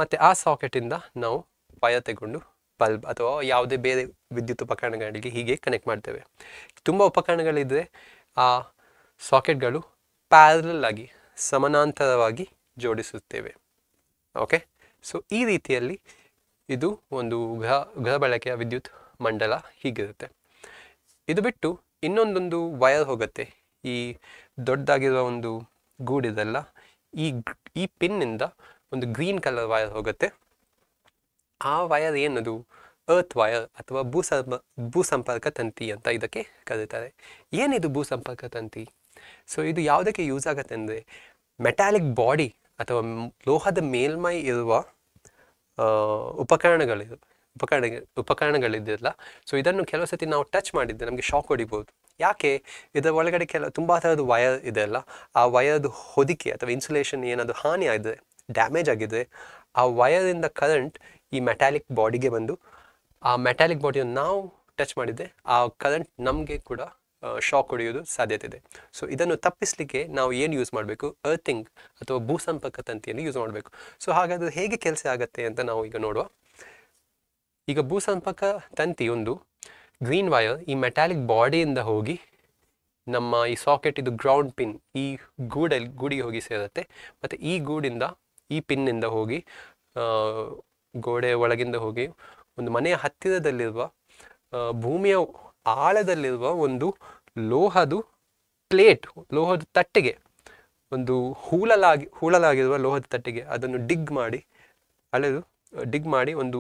Speaker 1: ಮತ್ತು ಆ ಸಾಕೆಟಿಂದ ನಾವು ವಯರ್ ತಗೊಂಡು ಬಲ್ಬ್ ಅಥವಾ ಯಾವುದೇ ಬೇರೆ ವಿದ್ಯುತ್ ಉಪಕರಣಗಳಿಗೆ ಹೀಗೆ ಕನೆಕ್ಟ್ ಮಾಡ್ತೇವೆ ತುಂಬ ಉಪಕರಣಗಳಿದ್ದರೆ ಆ ಸಾಕೆಟ್ಗಳು ಪ್ಯಾರಲ್ ಆಗಿ ಸಮಾನಾಂತರವಾಗಿ ಜೋಡಿಸುತ್ತೇವೆ ಓಕೆ ಸೊ ಈ ರೀತಿಯಲ್ಲಿ ಇದು ಒಂದು ಗೃಹ ಗೃಹ ಬಳಕೆಯ ವಿದ್ಯುತ್ ಮಂಡಲ ಹೀಗಿರುತ್ತೆ ಇದು ಬಿಟ್ಟು ಇನ್ನೊಂದೊಂದು ವಯರ್ ಹೋಗುತ್ತೆ ಈ ದೊಡ್ಡದಾಗಿರೋ ಒಂದು ಗೂಡಿದೆಲ್ಲ ಈ ಈ ಪಿನ್ನಿಂದ ಒಂದು ಗ್ರೀನ್ ಕಲರ್ ವಯರ್ ಹೋಗುತ್ತೆ ಆ ವೈರ್ ಏನದು ಅರ್ತ್ ವಯರ್ ಅಥವಾ ಭೂ ಭೂ ಸಂಪರ್ಕ ತಂತಿ ಅಂತ ಇದಕ್ಕೆ ಕರೀತಾರೆ ಏನಿದು ಭೂ ಸಂಪರ್ಕ ತಂತಿ ಸೊ ಇದು ಯಾವುದಕ್ಕೆ ಯೂಸ್ ಆಗುತ್ತೆ ಅಂದರೆ ಮೆಟಾಲಿಕ್ ಬಾಡಿ ಅಥವಾ ಲೋಹದ ಮೇಲ್ಮೈ ಇರುವ ಉಪಕರಣಗಳಿವೆ ಉಪಕರಣ ಉಪಕರಣಗಳಿದ್ದಿಲ್ಲ ಸೊ ಇದನ್ನು ಕೆಲವು ಸತಿ ನಾವು ಟಚ್ ಮಾಡಿದ್ದೆ ನಮಗೆ ಶಾಕ್ ಹೊಡಿಬೋದು ಯಾಕೆ ಇದರ ಒಳಗಡೆ ಕೆಲ ತುಂಬ ಥರದ ವಯರ್ ಇದೆ ಅಲ್ಲ ಆ ವಯರ್ದು ಹೊದಿಕೆ ಅಥವಾ ಇನ್ಸುಲೇಷನ್ ಏನಾದರೂ ಹಾನಿ ಆಗಿದೆ ಡ್ಯಾಮೇಜ್ ಆಗಿದೆ ಆ ವಯರಿಂದ ಕರೆಂಟ್ ಈ ಮೆಟ್ಯಾಲಿಕ್ ಬಾಡಿಗೆ ಬಂದು ಆ ಮೆಟ್ಯಾಲಿಕ್ ಬಾಡಿಯನ್ನು ನಾವು ಟಚ್ ಮಾಡಿದ್ದೆ ಆ ಕರೆಂಟ್ ನಮಗೆ ಕೂಡ ಶಾಕ್ ಹೊಡೆಯೋದು ಸಾಧ್ಯತೆ ಇದೆ ಸೊ ಇದನ್ನು ತಪ್ಪಿಸಲಿಕ್ಕೆ ನಾವು ಏನು ಯೂಸ್ ಮಾಡಬೇಕು ಅರ್ಥಿಂಗ್ ಅಥವಾ ಭೂಸಂಪರ್ಕ ತಂತಿಯನ್ನು ಯೂಸ್ ಮಾಡಬೇಕು ಸೊ ಹಾಗಾದ್ರೆ ಹೇಗೆ ಕೆಲಸ ಆಗುತ್ತೆ ಅಂತ ನಾವು ಈಗ ನೋಡುವ ಈಗ ಭೂಸಂಪರ್ಕ ಒಂದು ಗ್ರೀನ್ ವಯರ್ ಈ ಮೆಟಾಲಿಕ್ ಬಾಡಿಯಿಂದ ಹೋಗಿ ನಮ್ಮ ಈ ಸಾಕೆಟ್ ಇದು ಗ್ರೌಂಡ್ ಪಿನ್ ಈ ಗೂಡಲ್ಲಿ ಗೂಡಿಗೆ ಹೋಗಿ ಸೇರುತ್ತೆ ಮತ್ತು ಈ ಗೂಡಿಂದ ಈ ಪಿನ್ನಿಂದ ಹೋಗಿ ಗೋಡೆ ಒಳಗಿಂದ ಹೋಗಿ ಒಂದು ಮನೆಯ ಹತ್ತಿರದಲ್ಲಿರುವ ಭೂಮಿಯ ಆಳದಲ್ಲಿರುವ ಒಂದು ಲೋಹದ ಪ್ಲೇಟ್ ಲೋಹದ ತಟ್ಟೆಗೆ ಒಂದು ಹೂಳಲಾಗಿ ಹೂಳಲಾಗಿರುವ ಲೋಹದ ತಟ್ಟೆಗೆ ಅದನ್ನು ಡಿಗ್ ಮಾಡಿ ಅಳೆದು ಡಿಗ್ ಮಾಡಿ ಒಂದು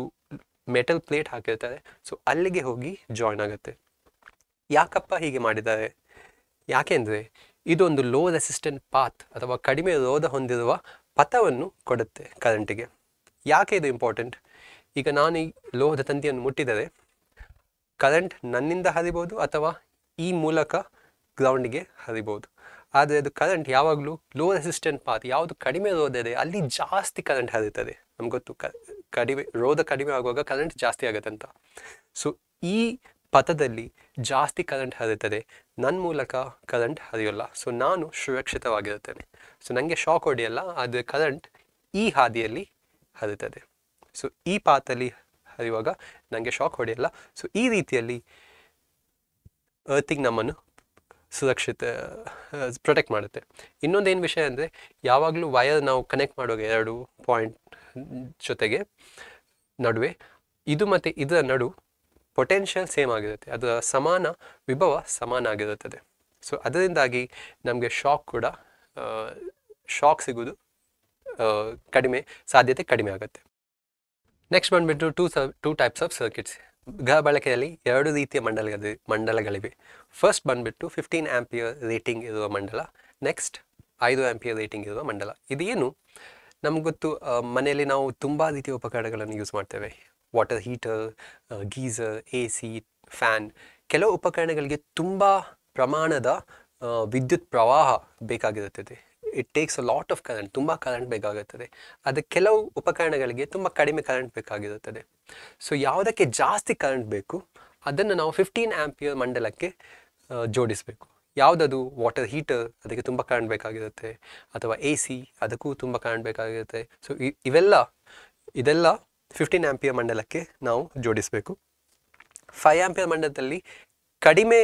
Speaker 1: ಮೆಟಲ್ ಪ್ಲೇಟ್ ಹಾಕಿರ್ತಾರೆ ಸೊ ಅಲ್ಲಿಗೆ ಹೋಗಿ ಜಾಯ್ನ್ ಆಗುತ್ತೆ ಯಾಕಪ್ಪ ಹೀಗೆ ಮಾಡಿದ್ದಾರೆ ಯಾಕೆಂದರೆ ಇದೊಂದು ಲೋ ರೆಸಿಸ್ಟೆಂಟ್ ಪಾತ್ ಅಥವಾ ಕಡಿಮೆ ರೋಧ ಹೊಂದಿರುವ ಪಥವನ್ನು ಕೊಡುತ್ತೆ ಕರೆಂಟಿಗೆ ಯಾಕೆ ಇದು ಇಂಪಾರ್ಟೆಂಟ್ ಈಗ ನಾನು ಈ ಲೋಹದ ತಂತಿಯನ್ನು ಮುಟ್ಟಿದರೆ ಕರೆಂಟ್ ನನ್ನಿಂದ ಹರಿಬೋದು ಅಥವಾ ಈ ಮೂಲಕ ಗ್ರೌಂಡ್ಗೆ ಹರಿಬೋದು ಆದರೆ ಅದು ಕರೆಂಟ್ ಯಾವಾಗಲೂ ಲೋ ರೆಸಿಸ್ಟೆಂಟ್ ಪಾತ್ ಯಾವುದು ಕಡಿಮೆ ರೋದಿದೆ ಅಲ್ಲಿ ಜಾಸ್ತಿ ಕರೆಂಟ್ ಹರಿತದೆ ನಮ್ಗೆ ಗೊತ್ತು ಕಡಿಮೆ ರೋಧ ಕಡಿಮೆ ಆಗುವಾಗ ಕರೆಂಟ್ ಜಾಸ್ತಿ ಆಗುತ್ತೆ ಅಂತ ಸೊ ಈ ಪಥದಲ್ಲಿ ಜಾಸ್ತಿ ಕರೆಂಟ್ ಹರಿತದೆ ನನ್ನ ಮೂಲಕ ಕರೆಂಟ್ ಹರಿಯೋಲ್ಲ ಸೊ ನಾನು ಸುರಕ್ಷಿತವಾಗಿರುತ್ತೇನೆ ಸೊ ನನಗೆ ಶಾಕ್ ಹೊಡೆಯಲ್ಲ ಆದರೆ ಕರೆಂಟ್ ಈ ಹಾದಿಯಲ್ಲಿ ಹರಿತದೆ ಸೊ ಈ ಪಾತಲ್ಲಿ ಅದು ಇವಾಗ ನನಗೆ ಶಾಕ್ ಹೊಡೆಯಲ್ಲ ಸೊ ಈ ರೀತಿಯಲ್ಲಿ ಅರ್ತಿಗೆ ನಮ್ಮನ್ನು ಸುರಕ್ಷಿತ ಪ್ರೊಟೆಕ್ಟ್ ಮಾಡುತ್ತೆ ಇನ್ನೊಂದೇನು ವಿಷಯ ಅಂದರೆ ಯಾವಾಗಲೂ ವಯರ್ ನಾವು ಕನೆಕ್ಟ್ ಮಾಡುವಾಗ ಎರಡು ಪಾಯಿಂಟ್ ಜೊತೆಗೆ ನಡುವೆ ಇದು ಮತ್ತು ಇದರ ನಡು ಪೊಟೆನ್ಷಿಯಲ್ ಸೇಮ್ ಆಗಿರುತ್ತೆ ಅದರ ಸಮಾನ ವಿಭವ ಸಮಾನ ಆಗಿರುತ್ತದೆ ಸೊ ಅದರಿಂದಾಗಿ ನಮಗೆ ಶಾಕ್ ಕೂಡ ಶಾಕ್ ಸಿಗೋದು ಕಡಿಮೆ ಸಾಧ್ಯತೆ ಕಡಿಮೆ ಆಗುತ್ತೆ ನೆಕ್ಸ್ಟ್ ಬಂದುಬಿಟ್ಟು ಟೂ ಸ ಟೂ ಟೈಪ್ಸ್ ಆಫ್ ಸರ್ಕಿಟ್ಸ್ ಗೃಹ ಬಳಕೆಯಲ್ಲಿ ಎರಡು ರೀತಿಯ ಮಂಡಲಗಳು ಮಂಡಲಗಳಿವೆ ಫಸ್ಟ್ ಬಂದುಬಿಟ್ಟು ಫಿಫ್ಟೀನ್ ಆ್ಯಂಪಿಯರ್ ರೇಟಿಂಗ್ ಇರುವ ಮಂಡಲ ನೆಕ್ಸ್ಟ್ ಐದು ಆ್ಯಂಪಿಯರ್ ರೇಟಿಂಗ್ ಇರುವ ಮಂಡಲ ಇದೇನು ನಮ್ಗೆ ಗೊತ್ತು ಮನೆಯಲ್ಲಿ ನಾವು ತುಂಬ ರೀತಿಯ ಉಪಕರಣಗಳನ್ನು ಯೂಸ್ ಮಾಡ್ತೇವೆ water heater geyser A C fan ಕೆಲವು ಉಪಕರಣಗಳಿಗೆ ತುಂಬ ಪ್ರಮಾಣದ ವಿದ್ಯುತ್ ಪ್ರವಾಹ ಬೇಕಾಗಿರುತ್ತದೆ it takes a lot of current ತುಂಬ ಕರೆಂಟ್ ಬೇಕಾಗುತ್ತದೆ ಅದು ಕೆಲವು ಉಪಕರಣಗಳಿಗೆ ತುಂಬ ಕಡಿಮೆ ಕರೆಂಟ್ ಬೇಕಾಗಿರುತ್ತದೆ ಸೊ ಯಾವುದಕ್ಕೆ ಜಾಸ್ತಿ ಕರೆಂಟ್ ಬೇಕು ಅದನ್ನು ನಾವು ಫಿಫ್ಟೀನ್ ಆ್ಯಂಪಿಯರ್ ಮಂಡಲಕ್ಕೆ ಜೋಡಿಸಬೇಕು ಯಾವುದದು ವಾಟರ್ ಹೀಟರ್ ಅದಕ್ಕೆ ತುಂಬ ಕರೆಂಟ್ ಬೇಕಾಗಿರುತ್ತೆ ಅಥವಾ ಎ ಸಿ ಅದಕ್ಕೂ ತುಂಬ ಕರೆಂಟ್ ಬೇಕಾಗಿರುತ್ತೆ ಸೊ ಇವೆಲ್ಲ ಇದೆಲ್ಲ ಫಿಫ್ಟೀನ್ ಆ್ಯಂಪಿಯರ್ ಮಂಡಲಕ್ಕೆ ನಾವು ಜೋಡಿಸಬೇಕು ಫೈವ್ ಆ್ಯಂಪಿಯರ್ ಮಂಡಲದಲ್ಲಿ ಕಡಿಮೆ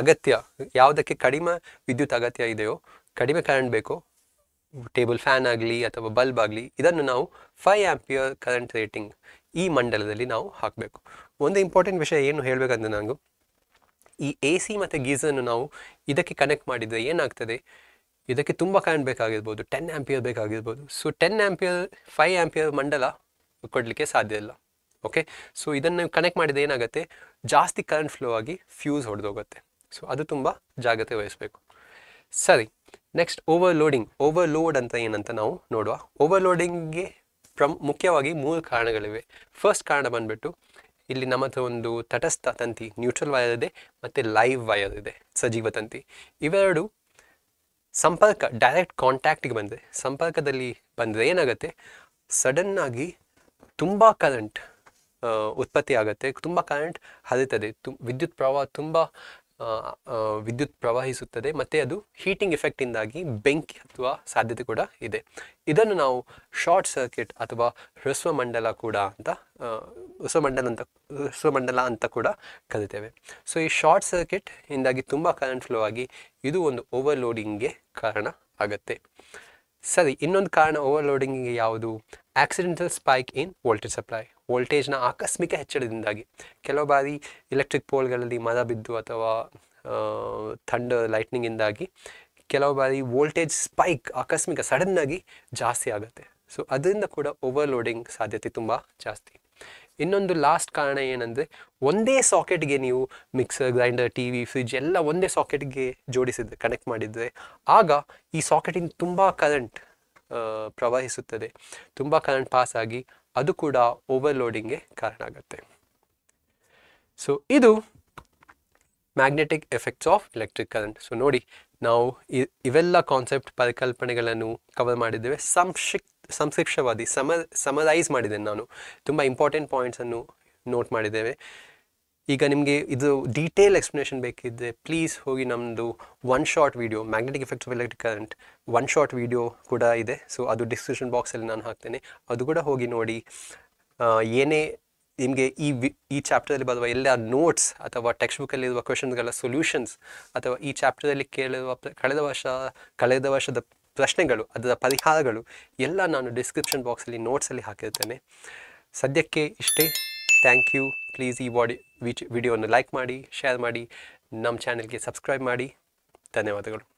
Speaker 1: ಅಗತ್ಯ ಯಾವುದಕ್ಕೆ ಕಡಿಮೆ ವಿದ್ಯುತ್ ಅಗತ್ಯ ಇದೆಯೋ ಕಡಿಮೆ ಕರೆಂಟ್ ಬೇಕು ಟೇಬಲ್ ಫ್ಯಾನ್ ಆಗಲಿ ಅಥವಾ ಬಲ್ಬ್ ಆಗಲಿ ಇದನ್ನು ನಾವು ಫೈ ಆ್ಯಂಪಿಯರ್ ಕರೆಂಟ್ ರೇಟಿಂಗ್ ಈ ಮಂಡಲದಲ್ಲಿ ನಾವು ಹಾಕಬೇಕು ಒಂದು ಇಂಪಾರ್ಟೆಂಟ್ ವಿಷಯ ಏನು ಹೇಳಬೇಕಂದ್ರೆ ನಾನು ಈ ಎ ಸಿ ಮತ್ತು ಗೀಸನ್ನು ನಾವು ಇದಕ್ಕೆ ಕನೆಕ್ಟ್ ಮಾಡಿದರೆ ಏನಾಗ್ತದೆ ಇದಕ್ಕೆ ತುಂಬ ಕರೆಂಟ್ ಬೇಕಾಗಿರ್ಬೋದು ಟೆನ್ ಆ್ಯಂಪಿಯರ್ ಬೇಕಾಗಿರ್ಬೋದು so ten ampere five ampere ಮಂಡಲ ಕೊಡಲಿಕ್ಕೆ ಸಾಧ್ಯ ಇಲ್ಲ ಓಕೆ ಸೊ ಇದನ್ನು ಕನೆಕ್ಟ್ ಮಾಡಿದರೆ ಏನಾಗುತ್ತೆ ಜಾಸ್ತಿ ಕರೆಂಟ್ ಫ್ಲೋ ಆಗಿ ಫ್ಯೂಸ್ ಹೊಡೆದೋಗುತ್ತೆ ಸೊ ಅದು ತುಂಬ ಜಾಗ್ರತೆ ವಹಿಸ್ಬೇಕು ಸರಿ ನೆಕ್ಸ್ಟ್ ಓವರ್ಲೋಡಿಂಗ್ ಓವರ್ಲೋಡ್ ಅಂತ ಏನಂತ ನಾವು ನೋಡುವ ಓವರ್ಲೋಡಿಂಗ್ಗೆ ಪ್ರಮ್ ಮುಖ್ಯವಾಗಿ ಮೂರು ಕಾರಣಗಳಿವೆ ಫಸ್ಟ್ ಕಾರಣ ಬಂದ್ಬಿಟ್ಟು ಇಲ್ಲಿ ನಮ್ಮ ಹತ್ರ ಒಂದು ತಟಸ್ಥ ತಂತಿ ನ್ಯೂಟ್ರಲ್ ವೈರ್ ಇದೆ ಮತ್ತು ಲೈವ್ ವೈರ್ ಇದೆ ಸಜೀವ ತಂತಿ ಇವೆರಡು ಸಂಪರ್ಕ ಡೈರೆಕ್ಟ್ ಕಾಂಟ್ಯಾಕ್ಟಿಗೆ ಬಂದರೆ ಸಂಪರ್ಕದಲ್ಲಿ ಬಂದರೆ ಏನಾಗುತ್ತೆ ಸಡನ್ನಾಗಿ ತುಂಬ ಕರೆಂಟ್ ಉತ್ಪತ್ತಿ ಆಗುತ್ತೆ ತುಂಬ ಕರೆಂಟ್ ಹರಿತದೆ ತು ವಿದ್ಯುತ್ ಪ್ರವಾಹ ತುಂಬ ವಿದ್ಯುತ್ ಪ್ರವಹಿಸುತ್ತದೆ ಮತ್ತು ಅದು ಹೀಟಿಂಗ್ ಎಫೆಕ್ಟಿಂದಾಗಿ ಬೆಂಕಿ ಹತ್ತುವ ಸಾಧ್ಯತೆ ಕೂಡ ಇದೆ ಇದನ್ನು ನಾವು ಶಾರ್ಟ್ ಸರ್ಕ್ಯೂಟ್ ಅಥವಾ ಮಂಡಲ ಕೂಡ ಅಂತ ಹೊಸಮಂಡಲ ಅಂತ ಮಂಡಲ ಅಂತ ಕೂಡ ಕರಿತೇವೆ ಸೊ ಈ ಶಾರ್ಟ್ ಸರ್ಕ್ಯೂಟ್ ಇಂದಾಗಿ ತುಂಬ ಕರೆಂಟ್ ಫ್ಲೋ ಆಗಿ ಇದು ಒಂದು ಓವರ್ಲೋಡಿಂಗ್ಗೆ ಕಾರಣ ಆಗುತ್ತೆ ಸರಿ ಇನ್ನೊಂದು ಕಾರಣ ಓವರ್ಲೋಡಿಂಗಿಗೆ ಯಾವುದು accidental spike in voltage supply ವೋಲ್ಟೇಜ್ನ ಆಕಸ್ಮಿಕ ಹೆಚ್ಚಳದಿಂದಾಗಿ ಕೆಲವು ಬಾರಿ ಎಲೆಕ್ಟ್ರಿಕ್ ಪೋಲ್ಗಳಲ್ಲಿ ಮರ ಬಿದ್ದು ಅಥವಾ ಥಂಡರ್ ಲೈಟ್ನಿಂಗಿಂದಾಗಿ ಕೆಲವು ಬಾರಿ ವೋಲ್ಟೇಜ್ ಸ್ಪೈಕ್ ಆಕಸ್ಮಿಕ ಸಡನ್ನಾಗಿ ಜಾಸ್ತಿ ಆಗುತ್ತೆ ಸೊ ಅದರಿಂದ ಕೂಡ ಓವರ್ಲೋಡಿಂಗ್ ಸಾಧ್ಯತೆ ತುಂಬ ಜಾಸ್ತಿ ಇನ್ನೊಂದು ಲಾಸ್ಟ್ ಕಾರಣ ಏನಂದರೆ ಒಂದೇ ಸಾಕೆಟ್ಗೆ ನೀವು mixer grinder T V fridge ಎಲ್ಲ ಒಂದೇ ಸಾಕೆಟ್ಗೆ ಜೋಡಿಸಿದ್ರೆ ಕನೆಕ್ಟ್ ಮಾಡಿದರೆ ಆಗ ಈ ಸಾಕೆಟಿಂದ ತುಂಬ ಕರೆಂಟ್ ಪ್ರವಹಿಸುತ್ತದೆ ತುಂಬ ಕರೆಂಟ್ ಪಾಸ್ ಆಗಿ ಅದು ಕೂಡ ಓವರ್ಲೋಡಿಂಗ್ಗೆ ಕಾರಣ ಆಗುತ್ತೆ ಸೊ ಇದು magnetic effects of electric current so ನೋಡಿ ನಾವು ಇವೆಲ್ಲ ಕಾನ್ಸೆಪ್ಟ್ ಪರಿಕಲ್ಪನೆಗಳನ್ನು ಕವರ್ ಮಾಡಿದ್ದೇವೆ ಸಂಕ್ಷಿಪ್ ಸಂಕ್ಷಿಪ್ತವಾದಿ ಸಮ ಸಮರೈಸ್ ಮಾಡಿದ್ದೇನೆ ನಾನು ತುಂಬ ಇಂಪಾರ್ಟೆಂಟ್ ಪಾಯಿಂಟ್ಸನ್ನು ನೋಟ್ ಮಾಡಿದ್ದೇವೆ ಈಗ ನಿಮಗೆ ಇದು ಡೀಟೇಲ್ ಎಕ್ಸ್ಪ್ಲನೇಷನ್ ಬೇಕಿದ್ದರೆ ಪ್ಲೀಸ್ ಹೋಗಿ ನಮ್ಮದು one short video magnetic effects of electric current one short video ಕೂಡ ಇದೆ ಸೊ ಅದು ಡಿಸ್ಕ್ರಿಪ್ಷನ್ ಬಾಕ್ಸಲ್ಲಿ ನಾನು ಹಾಕ್ತೇನೆ ಅದು ಕೂಡ ಹೋಗಿ ನೋಡಿ ಏನೇ ನಿಮಗೆ ಈ ವಿ ಈ ಚಾಪ್ಟರಲ್ಲಿ ಬರುವ ಎಲ್ಲ ನೋಟ್ಸ್ ಅಥವಾ ಟೆಕ್ಸ್ಟ್ ಬುಕ್ಕಲ್ಲಿರುವ ಕ್ವೆಶನ್ಗಳ ಸೊಲ್ಯೂಷನ್ಸ್ ಅಥವಾ ಈ ಚಾಪ್ಟರಲ್ಲಿ ಕೇಳಿರುವ ಕಳೆದ ವರ್ಷ ಕಳೆದ ವರ್ಷದ ಪ್ರಶ್ನೆಗಳು ಅದರ ಪರಿಹಾರಗಳು ಎಲ್ಲ ನಾನು ಡಿಸ್ಕ್ರಿಪ್ಷನ್ ಬಾಕ್ಸಲ್ಲಿ ನೋಟ್ಸಲ್ಲಿ ಹಾಕಿರ್ತೇನೆ ಸದ್ಯಕ್ಕೆ ಇಷ್ಟೇ ಥ್ಯಾಂಕ್ ಯು ಪ್ಲೀಸ್ ಈ ವಾಡಿ ವಿಚ್ ವಿಡಿಯೋನ ಲೈಕ್ ಮಾಡಿ ಶೇರ್ ಮಾಡಿ ನಮ್ಮ ಚಾನೆಲ್ಗೆ ಸಬ್ಸ್ಕ್ರೈಬ್ ಮಾಡಿ ಧನ್ಯವಾದಗಳು